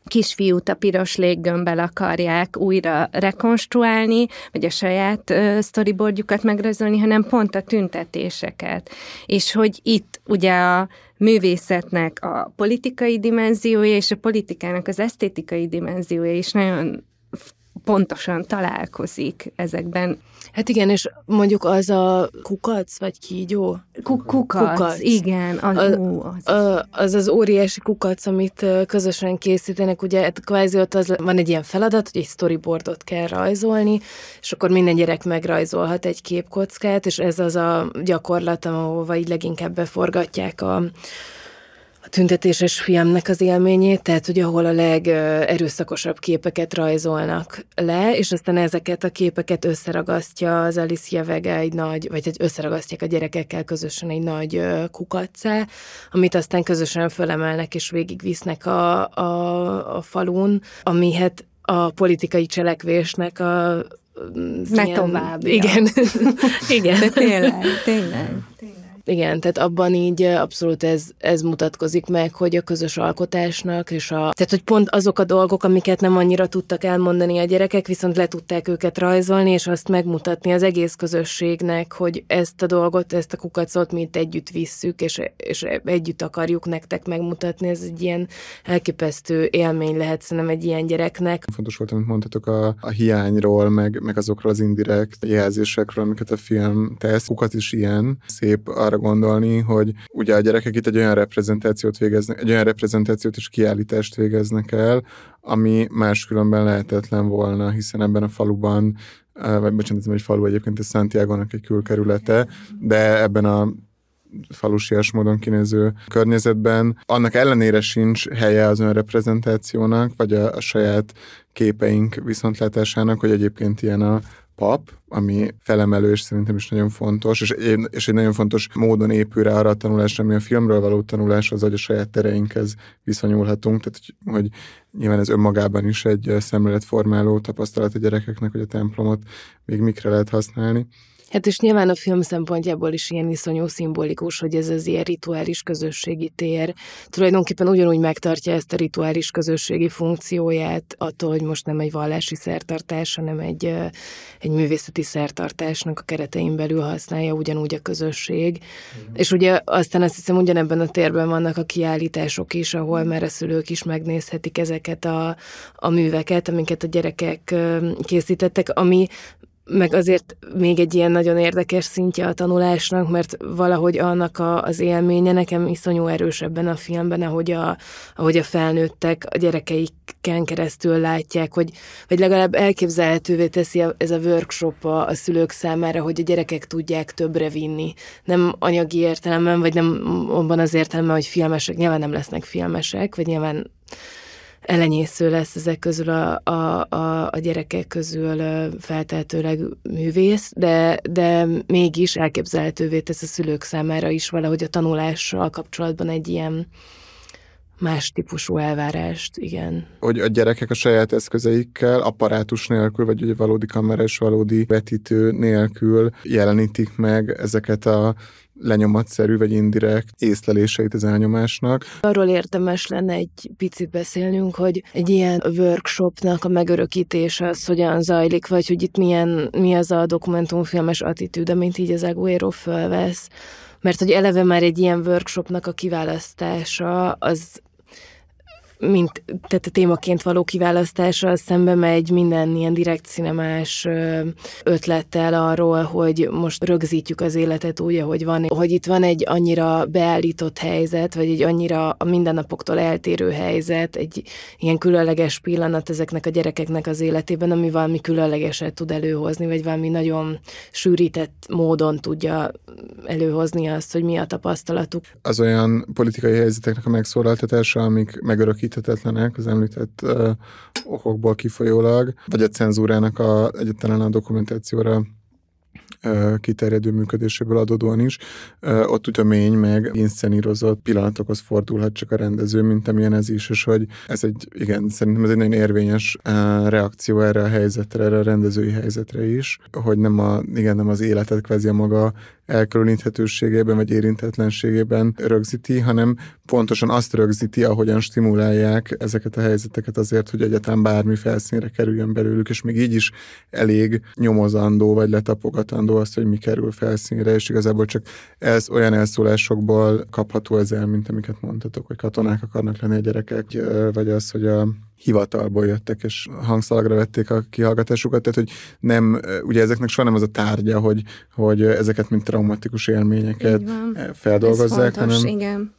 kisfiút a piros léggömbbel akarják újra rekonstruálni, vagy a saját uh, storyboardjukat megrajzolni, hanem pont a tüntetéseket. És hogy itt ugye a művészetnek a politikai dimenziója és a politikának az esztétikai dimenziója is nagyon pontosan találkozik ezekben. Hát igen, és mondjuk az a kukac, vagy kígyó? Kuk- kukac, kukac, igen. Az, a, ó, az. A, az az óriási kukac, amit közösen készítenek, ugye hát kvázi ott az, van egy ilyen feladat, hogy egy storyboardot kell rajzolni, és akkor minden gyerek megrajzolhat egy képkockát, és ez az a gyakorlat, ahova így leginkább beforgatják a a tüntetéses fiamnak az élményét, tehát hogy ahol a legerőszakosabb képeket rajzolnak le, és aztán ezeket a képeket összeragasztja az Alicia Vega egy nagy, vagy egy összeragasztják a gyerekekkel közösen egy nagy kukacá, amit aztán közösen fölemelnek és végigvisznek a, a, a falun, ami hát a politikai cselekvésnek a... Ne tovább. Igen. igen. De tényleg, tényleg. tényleg igen, tehát abban így abszolút ez, ez mutatkozik meg, hogy a közös alkotásnak, és a, tehát hogy pont azok a dolgok, amiket nem annyira tudtak elmondani a gyerekek, viszont le tudták őket rajzolni, és azt megmutatni az egész közösségnek, hogy ezt a dolgot, ezt a kukacot mint együtt visszük, és, és együtt akarjuk nektek megmutatni. Ez egy ilyen elképesztő élmény lehet szerintem egy ilyen gyereknek. Fontos volt, amit mondtatok a, a hiányról, meg, meg azokról az indirekt jelzésekről, amiket a film tesz. Kukat is ilyen szép arra arra gondolni, hogy ugye a gyerekek itt egy olyan reprezentációt végeznek, egy olyan reprezentációt és kiállítást végeznek el, ami máskülönben lehetetlen volna, hiszen ebben a faluban, eh, vagy bocsánat, ez egy falu egyébként, ez Santiago-nak egy külkerülete, de ebben a falusias módon kinéző környezetben. Annak ellenére sincs helye az önreprezentációnak, vagy a, a saját képeink viszontlátásának, hogy egyébként ilyen a pap, ami felemelős szerintem is nagyon fontos, és, egy, és egy nagyon fontos módon épül rá arra a tanulásra, ami a filmről való tanulás, az, hogy a saját tereinkhez viszonyulhatunk, tehát hogy, hogy nyilván ez önmagában is egy szemléletformáló tapasztalat a gyerekeknek, hogy a templomot még mikre lehet használni. Hát és nyilván a film szempontjából is ilyen iszonyú szimbolikus, hogy ez az ilyen rituális közösségi tér. Tulajdonképpen ugyanúgy megtartja ezt a rituális közösségi funkcióját, attól, hogy most nem egy vallási szertartás, hanem egy, egy művészeti szertartásnak a keretein belül használja ugyanúgy a közösség. Mm. És ugye aztán azt hiszem ugyanebben a térben vannak a kiállítások is, ahol már a szülők is megnézhetik ezeket a, a műveket, amiket a gyerekek készítettek, ami meg azért még egy ilyen nagyon érdekes szintje a tanulásnak, mert valahogy annak a, az élménye nekem iszonyú erős ebben a filmben, ahogy a, ahogy a felnőttek a gyerekeiken keresztül látják, hogy, vagy legalább elképzelhetővé teszi a, ez a workshop a, a szülők számára, hogy a gyerekek tudják többre vinni. Nem anyagi értelemben, vagy nem abban az értelemben, hogy filmesek, nyilván nem lesznek filmesek, vagy nyilván elenyésző lesz ezek közül a, a, a, a gyerekek közül feltehetőleg művész, de, de mégis elképzelhetővé tesz a szülők számára is valahogy a tanulással kapcsolatban egy ilyen más típusú elvárást, igen. Hogy a gyerekek a saját eszközeikkel, apparátus nélkül, vagy ugye valódi kamerás, valódi vetítő nélkül jelenítik meg ezeket a lenyomatszerű vagy indirekt észleléseit az elnyomásnak. Arról érdemes lenne egy picit beszélnünk, hogy egy ilyen workshopnak a megörökítése az hogyan zajlik, vagy hogy itt milyen, mi az a dokumentumfilmes attitűd, amit így az Aguero fölvesz. Mert hogy eleve már egy ilyen workshopnak a kiválasztása az mint tehát a témaként való kiválasztásra szembe megy minden ilyen direkt cinemás ötlettel arról, hogy most rögzítjük az életet úgy, ahogy van, hogy itt van egy annyira beállított helyzet, vagy egy annyira a mindennapoktól eltérő helyzet, egy ilyen különleges pillanat ezeknek a gyerekeknek az életében, ami valami különlegeset tud előhozni, vagy valami nagyon sűrített módon tudja előhozni azt, hogy mi a tapasztalatuk. Az olyan politikai helyzeteknek a megszólaltatása, amik megörökíthetetlenek az említett uh, okokból kifolyólag, vagy a cenzúrának a, egyetlen a dokumentációra kiterjedő működéséből adódóan is, ott mény meg inszenírozott pillanatokhoz fordulhat csak a rendező, mint amilyen ez is, és hogy ez egy, igen, szerintem ez egy nagyon érvényes reakció erre a helyzetre, erre a rendezői helyzetre is, hogy nem, a, igen, nem az életet kvázi a maga elkülöníthetőségében vagy érintetlenségében rögzíti, hanem pontosan azt rögzíti, ahogyan stimulálják ezeket a helyzeteket azért, hogy egyetem bármi felszínre kerüljön belőlük, és még így is elég nyomozandó vagy letapogatandó azt, hogy mi kerül felszínre, és igazából csak ez olyan elszólásokból kapható ez el, mint amiket mondtatok, hogy katonák akarnak lenni a gyerekek, vagy az, hogy a hivatalból jöttek, és hangszalagra vették a kihallgatásukat, tehát hogy nem, ugye ezeknek soha nem az a tárgya, hogy, hogy ezeket mint traumatikus élményeket feldolgozzák, fontos, hanem... igen.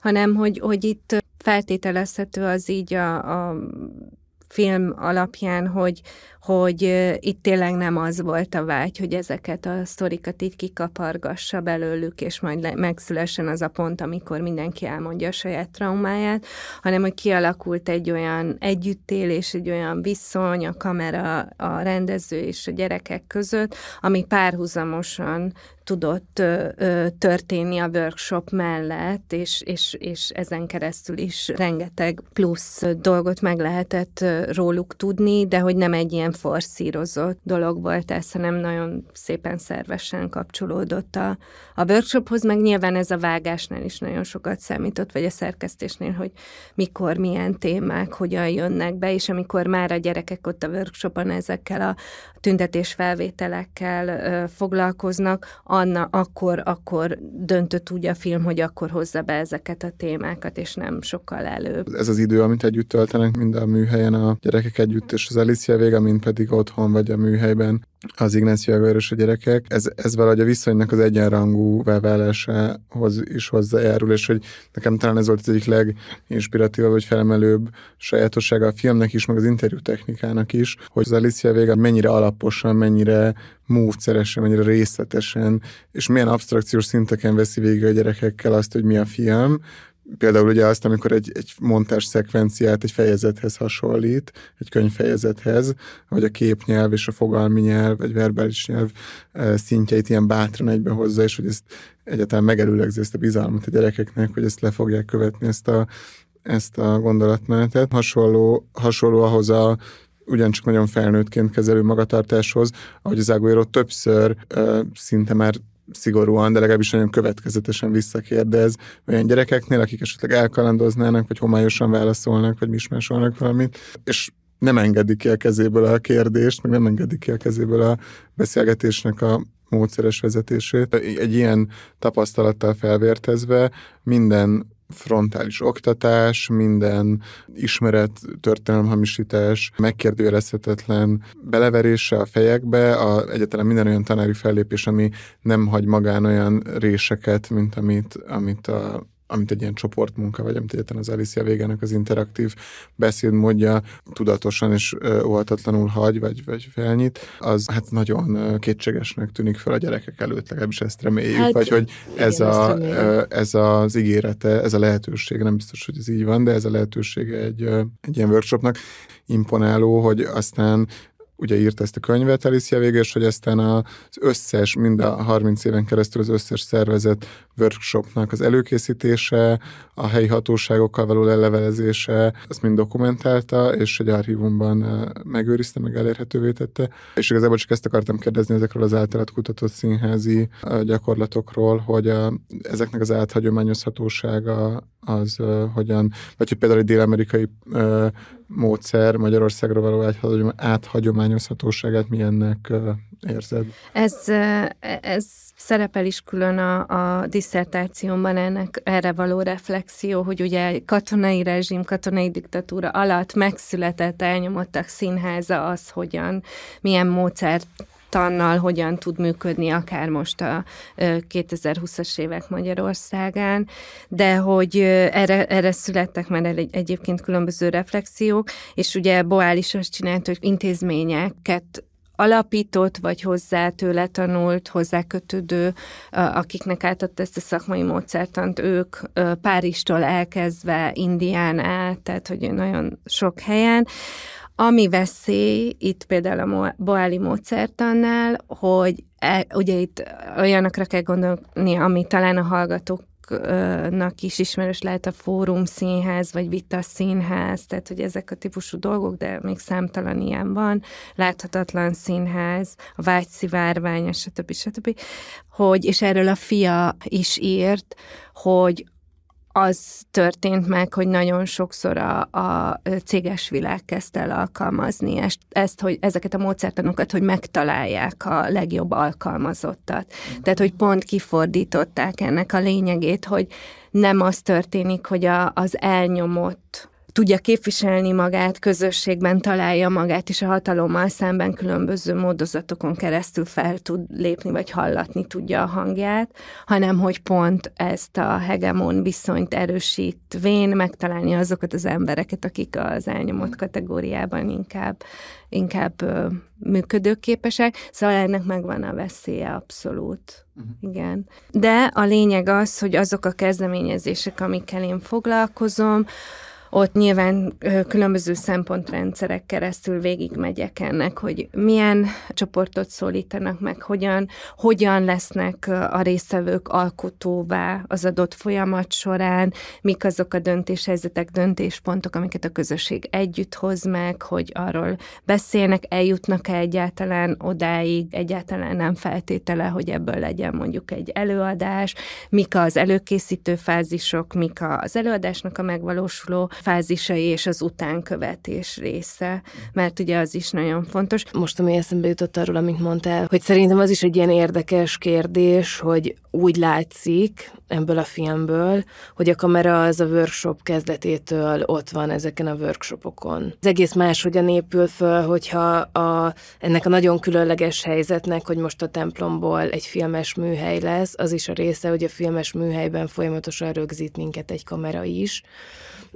Hanem, hogy, hogy itt feltételezhető az így a, a film alapján, hogy, hogy itt tényleg nem az volt a vágy, hogy ezeket a sztorikat így kikapargassa belőlük, és majd megszülessen az a pont, amikor mindenki elmondja a saját traumáját, hanem hogy kialakult egy olyan együttélés, egy olyan viszony a kamera, a rendező és a gyerekek között, ami párhuzamosan tudott ö, ö, történni a workshop mellett, és, és, és ezen keresztül is rengeteg plusz dolgot meg lehetett róluk tudni, de hogy nem egy ilyen forszírozott dolog volt ez, hanem nagyon szépen szervesen kapcsolódott a, a workshophoz, meg nyilván ez a vágásnál is nagyon sokat számított, vagy a szerkesztésnél, hogy mikor, milyen témák, hogyan jönnek be, és amikor már a gyerekek ott a workshopon ezekkel a tüntetésfelvételekkel ö, foglalkoznak, Anna akkor, akkor döntött úgy a film, hogy akkor hozza be ezeket a témákat, és nem sokkal előbb. Ez az idő, amit együtt töltenek mind a műhelyen a gyerekek együtt, és az Alicia vége, mint pedig otthon vagy a műhelyben az Ignácio Egeres a gyerekek. Ez, ez valahogy a viszonynak az egyenrangú válásához is hozzájárul, és hogy nekem talán ez volt az egyik leginspiratívabb, vagy felemelőbb sajátossága a filmnek is, meg az interjú technikának is, hogy az Alicia vége mennyire alaposan, mennyire módszeresen, mennyire részletesen, és milyen abstrakciós szinteken veszi végig a gyerekekkel azt, hogy mi a film, például ugye azt, amikor egy, egy montás szekvenciát egy fejezethez hasonlít, egy könyvfejezethez, vagy a képnyelv és a fogalmi nyelv, vagy verbális nyelv eh, szintjeit ilyen bátran egybehozza, és hogy ezt egyáltalán megerőlegzi ezt a bizalmat a gyerekeknek, hogy ezt le fogják követni, ezt a, ezt a gondolatmenetet. Hasonló, hasonló ahhoz a ugyancsak nagyon felnőttként kezelő magatartáshoz, ahogy az Aguero többször ö, eh, szinte már szigorúan, de legalábbis nagyon következetesen visszakérdez olyan gyerekeknél, akik esetleg elkalandoznának, vagy homályosan válaszolnak, vagy mismásolnak valamit, és nem engedik ki a kezéből a kérdést, meg nem engedik ki a kezéből a beszélgetésnek a módszeres vezetését. Egy ilyen tapasztalattal felvértezve minden frontális oktatás, minden ismeret, történelemhamisítás, megkérdőjelezhetetlen beleverése a fejekbe, a, egyetlen minden olyan tanári fellépés, ami nem hagy magán olyan réseket, mint amit, amit a amit egy ilyen csoportmunka, vagy amit egyetlen az Alicia végének az interaktív beszédmódja tudatosan és oltatlanul hagy, vagy, vagy felnyit, az hát nagyon kétségesnek tűnik fel a gyerekek előtt, legalábbis ezt reméljük, hát, vagy hogy igen, ez, a, ez az ígérete, ez a lehetőség, nem biztos, hogy ez így van, de ez a lehetősége egy, egy ilyen workshopnak imponáló, hogy aztán ugye írt ezt a könyvet Alicia végül, és hogy aztán az összes, mind a 30 éven keresztül az összes szervezet workshopnak az előkészítése, a helyi hatóságokkal való lelevelezése, azt mind dokumentálta, és egy archívumban megőrizte, meg elérhetővé tette. És igazából csak ezt akartam kérdezni ezekről az általad kutatott színházi gyakorlatokról, hogy a, ezeknek az áthagyományozhatósága az uh, hogyan, vagy hogy például egy dél-amerikai uh, módszer Magyarországra való áthagyományozhatóságát milyennek uh, érzed? Ez, uh, ez szerepel is külön a, a diszertációmban ennek erre való reflexió, hogy ugye katonai rezsim, katonai diktatúra alatt megszületett elnyomottak színháza az hogyan, milyen módszer tannal hogyan tud működni akár most a 2020-as évek Magyarországán, de hogy erre, erre születtek már egy, egyébként különböző reflexiók, és ugye Boál is azt csinált, hogy intézményeket alapított, vagy hozzá tőle tanult, hozzá kötődő, akiknek átadta ezt a szakmai módszertant, ők Párizstól elkezdve Indián át, tehát hogy nagyon sok helyen, ami veszély, itt például a Boáli módszertannál, hogy e, ugye itt olyanokra kell gondolni, ami talán a hallgatók nak is ismerős lehet a fórum színház, vagy vita színház, tehát hogy ezek a típusú dolgok, de még számtalan ilyen van, láthatatlan színház, a vágyszivárvány, stb. stb. Hogy, és erről a fia is írt, hogy az történt meg, hogy nagyon sokszor a, a céges világ kezdte el alkalmazni ezt, ezt, hogy ezeket a módszertanokat, hogy megtalálják a legjobb alkalmazottat. Tehát, hogy pont kifordították ennek a lényegét, hogy nem az történik, hogy a, az elnyomott tudja képviselni magát, közösségben találja magát, és a hatalommal szemben különböző módozatokon keresztül fel tud lépni, vagy hallatni tudja a hangját, hanem hogy pont ezt a hegemon viszonyt erősítvén megtalálni azokat az embereket, akik az elnyomott mm. kategóriában inkább, inkább működőképesek, szóval ennek megvan a veszélye abszolút. Uh-huh. Igen. De a lényeg az, hogy azok a kezdeményezések, amikkel én foglalkozom, ott nyilván különböző szempontrendszerek keresztül végigmegyek ennek, hogy milyen csoportot szólítanak meg, hogyan, hogyan lesznek a résztvevők alkotóvá az adott folyamat során, mik azok a döntéshelyzetek, döntéspontok, amiket a közösség együtt hoz meg, hogy arról beszélnek, eljutnak-e egyáltalán odáig, egyáltalán nem feltétele, hogy ebből legyen mondjuk egy előadás, mik az előkészítő fázisok, mik az előadásnak a megvalósuló fázisai és az utánkövetés része, mert ugye az is nagyon fontos. Most, ami eszembe jutott arról, amit mondtál, hogy szerintem az is egy ilyen érdekes kérdés, hogy úgy látszik ebből a filmből, hogy a kamera az a workshop kezdetétől ott van ezeken a workshopokon. Ez egész máshogyan épül föl, hogyha a, ennek a nagyon különleges helyzetnek, hogy most a templomból egy filmes műhely lesz, az is a része, hogy a filmes műhelyben folyamatosan rögzít minket egy kamera is.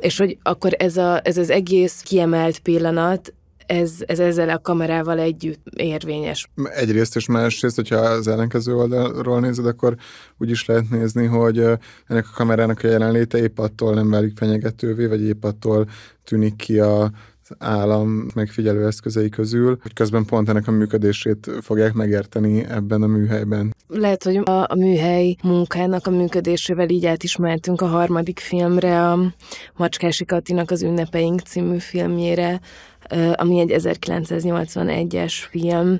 És hogy akkor ez, a, ez az egész kiemelt pillanat, ez, ez ezzel a kamerával együtt érvényes. Egyrészt és másrészt, hogyha az ellenkező oldalról nézed, akkor úgy is lehet nézni, hogy ennek a kamerának a jelenléte épp attól nem válik fenyegetővé, vagy épp attól tűnik ki a állam megfigyelő eszközei közül, hogy közben pont ennek a működését fogják megérteni ebben a műhelyben. Lehet, hogy a, a műhely munkának a működésével így átismertünk a harmadik filmre, a Macskási Katinak az Ünnepeink című filmjére, ami egy 1981-es film,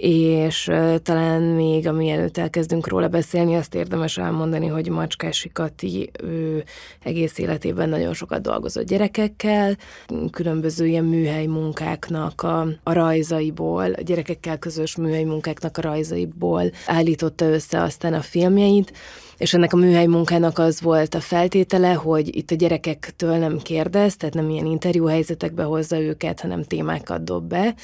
és talán még, ami előtt elkezdünk róla beszélni, azt érdemes elmondani, hogy Macskási Kati ő egész életében nagyon sokat dolgozott gyerekekkel, különböző ilyen műhely munkáknak a, a rajzaiból, a gyerekekkel közös műhely munkáknak a rajzaiból állította össze aztán a filmjeit, és ennek a műhely munkának az volt a feltétele, hogy itt a gyerekektől nem kérdez, tehát nem ilyen interjú helyzetekbe hozza őket, hanem témákat dob be,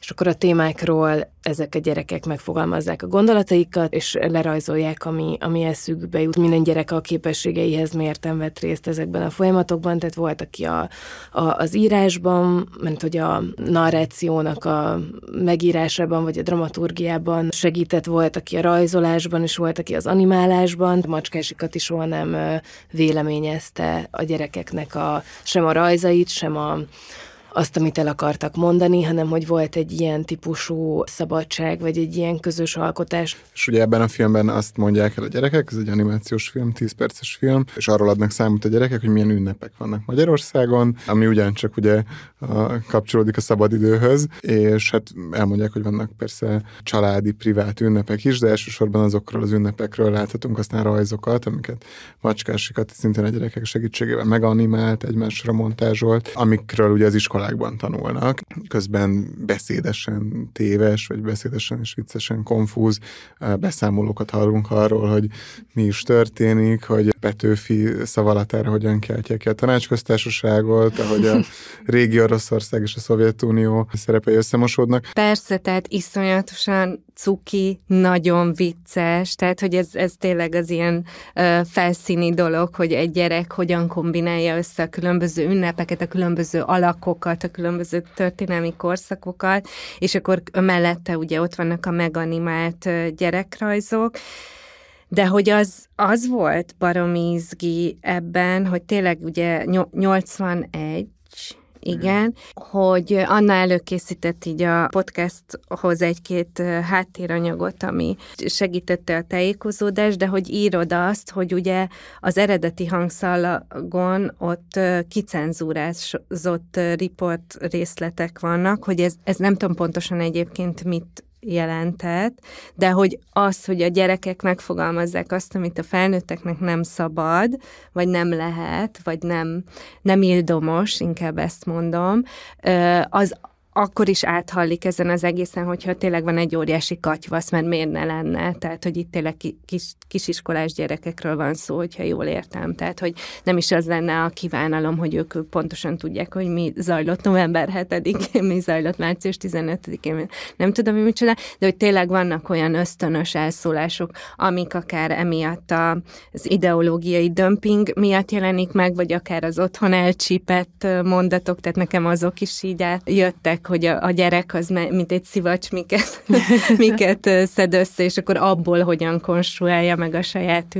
és akkor a témákról ezek a gyerekek megfogalmazzák a gondolataikat, és lerajzolják, ami, ami eszükbe jut. Minden gyerek a képességeihez mérten vett részt ezekben a folyamatokban, tehát volt, aki a, a, az írásban, mert hogy a narrációnak a megírásában, vagy a dramaturgiában segített, volt, aki a rajzolásban, és volt, aki az animálásban, nem macskásikat is soha nem véleményezte a gyerekeknek a, sem a rajzait, sem a, azt, amit el akartak mondani, hanem hogy volt egy ilyen típusú szabadság, vagy egy ilyen közös alkotás. És ugye ebben a filmben azt mondják el a gyerekek, ez egy animációs film, 10 perces film, és arról adnak számot a gyerekek, hogy milyen ünnepek vannak Magyarországon, ami ugyancsak ugye a, kapcsolódik a szabadidőhöz, és hát elmondják, hogy vannak persze családi, privát ünnepek is, de elsősorban azokról az ünnepekről láthatunk aztán rajzokat, amiket macskásikat szintén a gyerekek segítségével meganimált, egymásra montázsolt, amikről ugye az iskola iskolákban tanulnak, közben beszédesen téves, vagy beszédesen és viccesen konfúz beszámolókat hallunk arról, hogy mi is történik, hogy Petőfi szavalatára hogyan keltje ki a tanácsköztársaságot, ahogy a régi Oroszország és a Szovjetunió szerepei összemosódnak. Persze, tehát iszonyatosan cuki, nagyon vicces, tehát hogy ez, ez tényleg az ilyen ö, felszíni dolog, hogy egy gyerek hogyan kombinálja össze a különböző ünnepeket, a különböző alakokat, a különböző történelmi korszakokat, és akkor mellette ugye ott vannak a meganimált gyerekrajzok, de hogy az, az volt baromi izgi ebben, hogy tényleg ugye 81, igen, hogy Anna előkészített így a podcasthoz egy-két háttéranyagot, ami segítette a tájékozódást, de hogy írod azt, hogy ugye az eredeti hangszalagon ott kicenzúrázott riport részletek vannak, hogy ez, ez nem tudom pontosan egyébként mit jelentett, de hogy az, hogy a gyerekek megfogalmazzák azt, amit a felnőtteknek nem szabad, vagy nem lehet, vagy nem, nem ildomos, inkább ezt mondom, az akkor is áthallik ezen az egészen, hogyha tényleg van egy óriási katyvasz, mert miért ne lenne? Tehát, hogy itt tényleg kis, kisiskolás gyerekekről van szó, hogyha jól értem. Tehát, hogy nem is az lenne a kívánalom, hogy ők pontosan tudják, hogy mi zajlott november 7-én, mi zajlott március 15-én, nem tudom, hogy micsoda, de hogy tényleg vannak olyan ösztönös elszólások, amik akár emiatt a, az ideológiai dömping miatt jelenik meg, vagy akár az otthon elcsípett mondatok, tehát nekem azok is így jöttek, hogy a, a gyerek az mint egy szivacs miket, miket szed össze, és akkor abból hogyan konstruálja meg a saját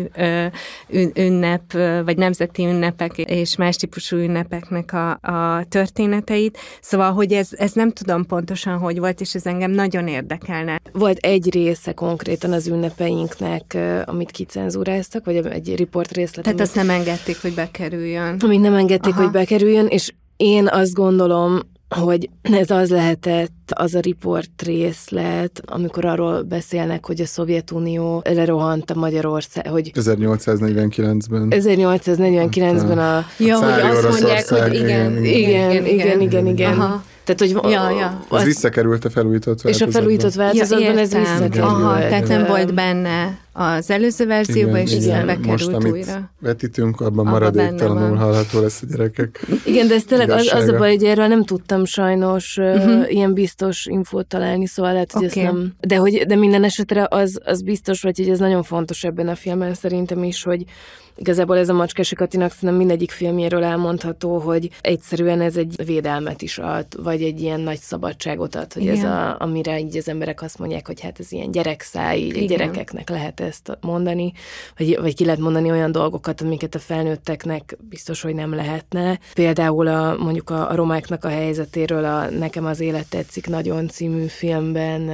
ünnep, vagy nemzeti ünnepek és más típusú ünnepeknek a, a történeteit. Szóval, hogy ez, ez nem tudom pontosan, hogy volt, és ez engem nagyon érdekelne. Volt egy része konkrétan az ünnepeinknek, amit kicenzúráztak, vagy egy riport részlet. Tehát azt nem engedték, hogy bekerüljön. Amit nem engedték, Aha. hogy bekerüljön, és én azt gondolom, hogy ez az lehetett, az a riport részlet, amikor arról beszélnek, hogy a Szovjetunió lerohant a Magyarország, hogy... 1849-ben. 1849-ben a... Ja, hogy azt mondják, hogy igen, igen, igen, igen, igen, igen. Tehát, hogy ja, ja. Az, az visszakerült a felújított változatban. És a felújított változatban ja, ez visszakerült. Aha, tehát nem volt benne az előző verzióban, és igen. bekerült Most, amit újra. vetítünk, abban Aha, maradéktalanul hallható lesz a gyerekek. Igen, de ez tényleg az, az a baj, hogy erről nem tudtam sajnos uh-huh. ilyen biztos biztos infót találni, szóval lehet, hogy okay. ezt nem... De, hogy, de minden esetre az, az biztos, vagy hogy ez nagyon fontos ebben a filmben szerintem is, hogy Igazából ez a Macskás Katinak szerintem mindegyik filmjéről elmondható, hogy egyszerűen ez egy védelmet is ad, vagy egy ilyen nagy szabadságot ad, hogy Igen. ez a, amire így az emberek azt mondják, hogy hát ez ilyen gyerekszáj, így a gyerekeknek lehet ezt mondani, vagy, vagy ki lehet mondani olyan dolgokat, amiket a felnőtteknek biztos, hogy nem lehetne. Például a, mondjuk a, a romáknak a helyzetéről a Nekem az élet tetszik nagyon című filmben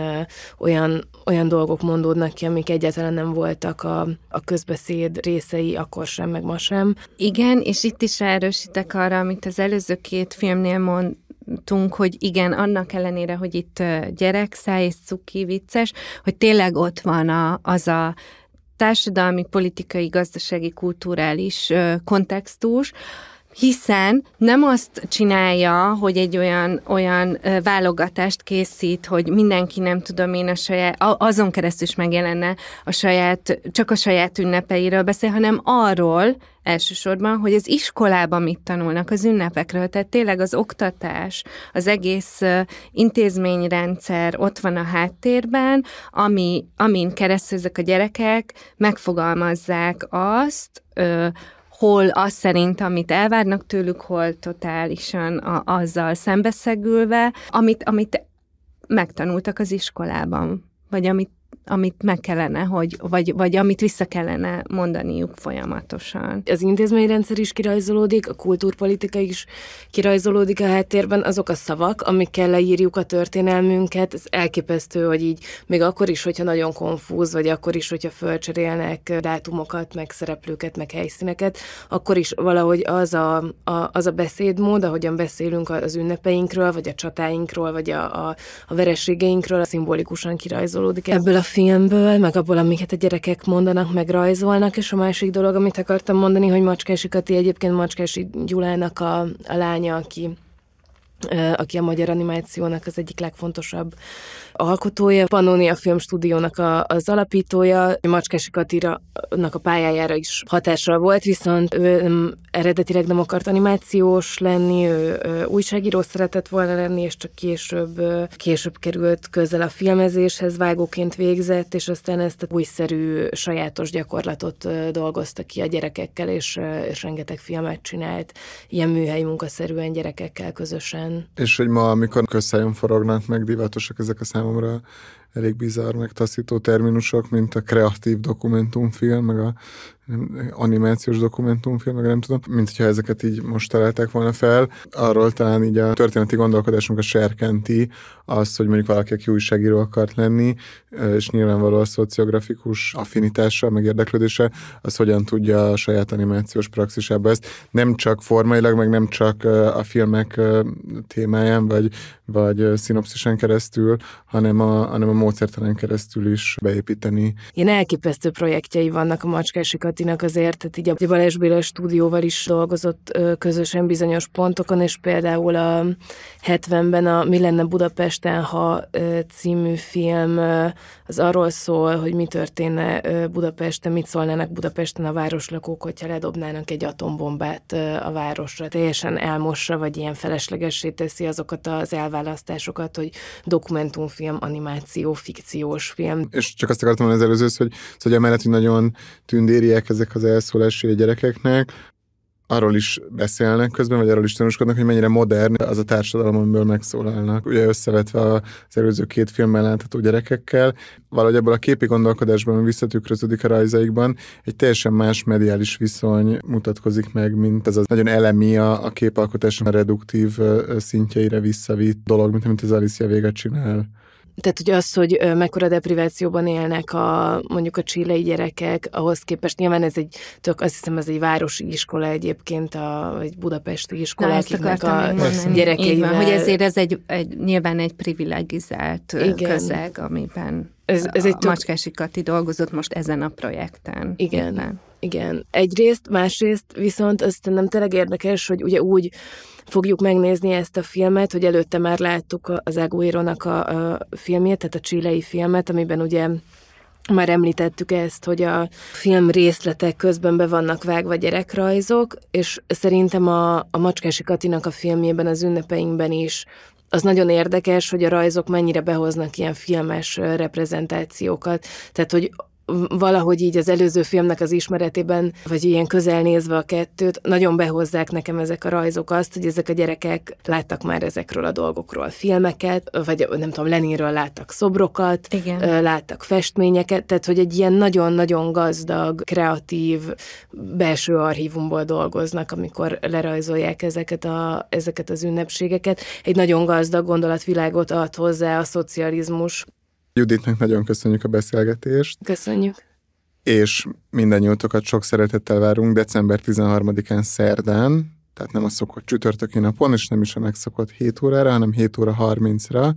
olyan, olyan dolgok mondódnak ki, amik egyáltalán nem voltak a, a közbeszéd részei akkor akkor sem, meg ma sem. Igen, és itt is erősítek arra, amit az előző két filmnél mond, Tunk, hogy igen, annak ellenére, hogy itt gyerek száj és cuki vicces, hogy tényleg ott van a, az a társadalmi, politikai, gazdasági, kulturális kontextus, hiszen nem azt csinálja, hogy egy olyan, olyan válogatást készít, hogy mindenki nem tudom én a saját, azon keresztül is megjelenne a saját, csak a saját ünnepeiről beszél, hanem arról, elsősorban, hogy az iskolában mit tanulnak az ünnepekről, tehát tényleg az oktatás, az egész intézményrendszer ott van a háttérben, ami, amin keresztül ezek a gyerekek megfogalmazzák azt, hol az szerint, amit elvárnak tőlük, hol totálisan a, azzal szembeszegülve, amit, amit megtanultak az iskolában, vagy amit amit meg kellene, hogy, vagy, vagy amit vissza kellene mondaniuk folyamatosan. Az intézményrendszer is kirajzolódik, a kultúrpolitika is kirajzolódik a háttérben, azok a szavak, amikkel leírjuk a történelmünket, ez elképesztő, hogy így még akkor is, hogyha nagyon konfúz, vagy akkor is, hogyha fölcserélnek dátumokat, meg szereplőket, meg helyszíneket, akkor is valahogy az a, a, az a beszédmód, ahogyan beszélünk az ünnepeinkről, vagy a csatáinkról, vagy a, a, a vereségeinkről, szimbolikusan kirajzolódik. Ebből a filmből, meg abból, amiket a gyerekek mondanak, meg rajzolnak, és a másik dolog, amit akartam mondani, hogy Macskási Kati egyébként Macskási Gyulának a, a lánya, aki aki a magyar animációnak az egyik legfontosabb alkotója, Pannonia Filmstúdiónak a, az alapítója, Macskási Katira-nak a pályájára is hatással volt, viszont ő nem, mm, eredetileg nem akart animációs lenni, ő, ő újságíró szeretett volna lenni, és csak később, később került közel a filmezéshez, vágóként végzett, és aztán ezt a újszerű, sajátos gyakorlatot dolgozta ki a gyerekekkel, és, és rengeteg filmet csinált, ilyen műhely munkaszerűen gyerekekkel közösen. És hogy ma, amikor közszájon forognak meg divatosak ezek a szám számomra elég bizarr, meg taszító terminusok, mint a kreatív dokumentumfilm, meg a animációs dokumentumfilm, meg nem tudom, mint hogyha ezeket így most találták volna fel. Arról talán így a történeti gondolkodásunk a serkenti az, hogy mondjuk valaki, aki újságíró akart lenni, és nyilvánvaló a szociografikus affinitása, meg érdeklődése, az hogyan tudja a saját animációs praxisába ezt nem csak formailag, meg nem csak a filmek témáján, vagy, vagy szinopszisen keresztül, hanem a, hanem a módszertelen keresztül is beépíteni. Ilyen elképesztő projektjei vannak a macskásikat Katinak azért, tehát így a Balázs Béla stúdióval is dolgozott közösen bizonyos pontokon, és például a 70-ben a Mi lenne Budapesten, ha című film az arról szól, hogy mi történne Budapesten, mit szólnának Budapesten a városlakók, hogyha ledobnának egy atombombát a városra, teljesen elmossa, vagy ilyen feleslegessé teszi azokat az elválasztásokat, hogy dokumentumfilm, animáció, fikciós film. És csak azt akartam az előző, hogy, hogy szóval amellett, hogy nagyon tündériek lehetnek ezek az elszólási a gyerekeknek, arról is beszélnek közben, vagy arról is tanúskodnak, hogy mennyire modern az a társadalom, amiből megszólalnak. Ugye összevetve az előző két filmmel látható gyerekekkel, valahogy ebből a képi gondolkodásban visszatükröződik a rajzaikban, egy teljesen más mediális viszony mutatkozik meg, mint ez az nagyon elemi a, a képalkotás a reduktív szintjeire visszavitt dolog, mint amit az Alicia véget csinál tehát hogy az, hogy mekkora deprivációban élnek a, mondjuk a csilei gyerekek, ahhoz képest nyilván ez egy, tök, azt hiszem ez egy városi iskola egyébként, a, egy budapesti iskola, Na, akiknek a gyerekeivel. van, hogy ezért ez egy, egy nyilván egy privilegizált Igen. közeg, amiben ez, ez a egy tök... Macskási Kati dolgozott most ezen a projekten. Igen. Éppen igen. Egyrészt, másrészt viszont azt nem tényleg érdekes, hogy ugye úgy fogjuk megnézni ezt a filmet, hogy előtte már láttuk az Aguero-nak a, a filmjét, tehát a csilei filmet, amiben ugye már említettük ezt, hogy a film részletek közben be vannak vágva gyerekrajzok, és szerintem a, a Macskási Katinak a filmjében, az ünnepeinkben is az nagyon érdekes, hogy a rajzok mennyire behoznak ilyen filmes reprezentációkat. Tehát, hogy valahogy így az előző filmnek az ismeretében, vagy ilyen közel nézve a kettőt, nagyon behozzák nekem ezek a rajzok azt, hogy ezek a gyerekek láttak már ezekről a dolgokról filmeket, vagy nem tudom, Leninről láttak szobrokat, Igen. láttak festményeket, tehát hogy egy ilyen nagyon-nagyon gazdag, kreatív belső archívumból dolgoznak, amikor lerajzolják ezeket, a, ezeket az ünnepségeket. Egy nagyon gazdag gondolatvilágot ad hozzá a szocializmus Juditnak nagyon köszönjük a beszélgetést. Köszönjük. És minden mindannyiótokat sok szeretettel várunk december 13-án szerdán, tehát nem a szokott csütörtöki napon, és nem is a megszokott 7 órára, hanem 7 óra 30-ra,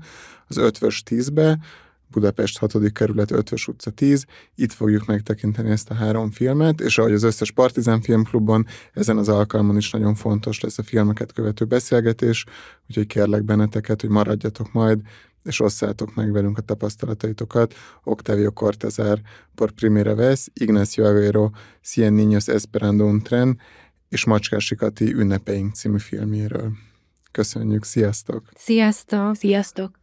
az 5-ös 10-be, Budapest 6. kerület 5-ös utca 10. Itt fogjuk megtekinteni ezt a három filmet, és ahogy az összes Partizán Filmklubban, ezen az alkalmon is nagyon fontos lesz a filmeket követő beszélgetés, úgyhogy kérlek benneteket, hogy maradjatok majd és osszátok meg velünk a tapasztalataitokat. Octavio Cortázar, por primera vez, Ignacio Aguero, Cien Niños Esperando un tren, és Macskásikati ünnepeink című filmjéről. Köszönjük, sziasztok! Sziasztok! Sziasztok!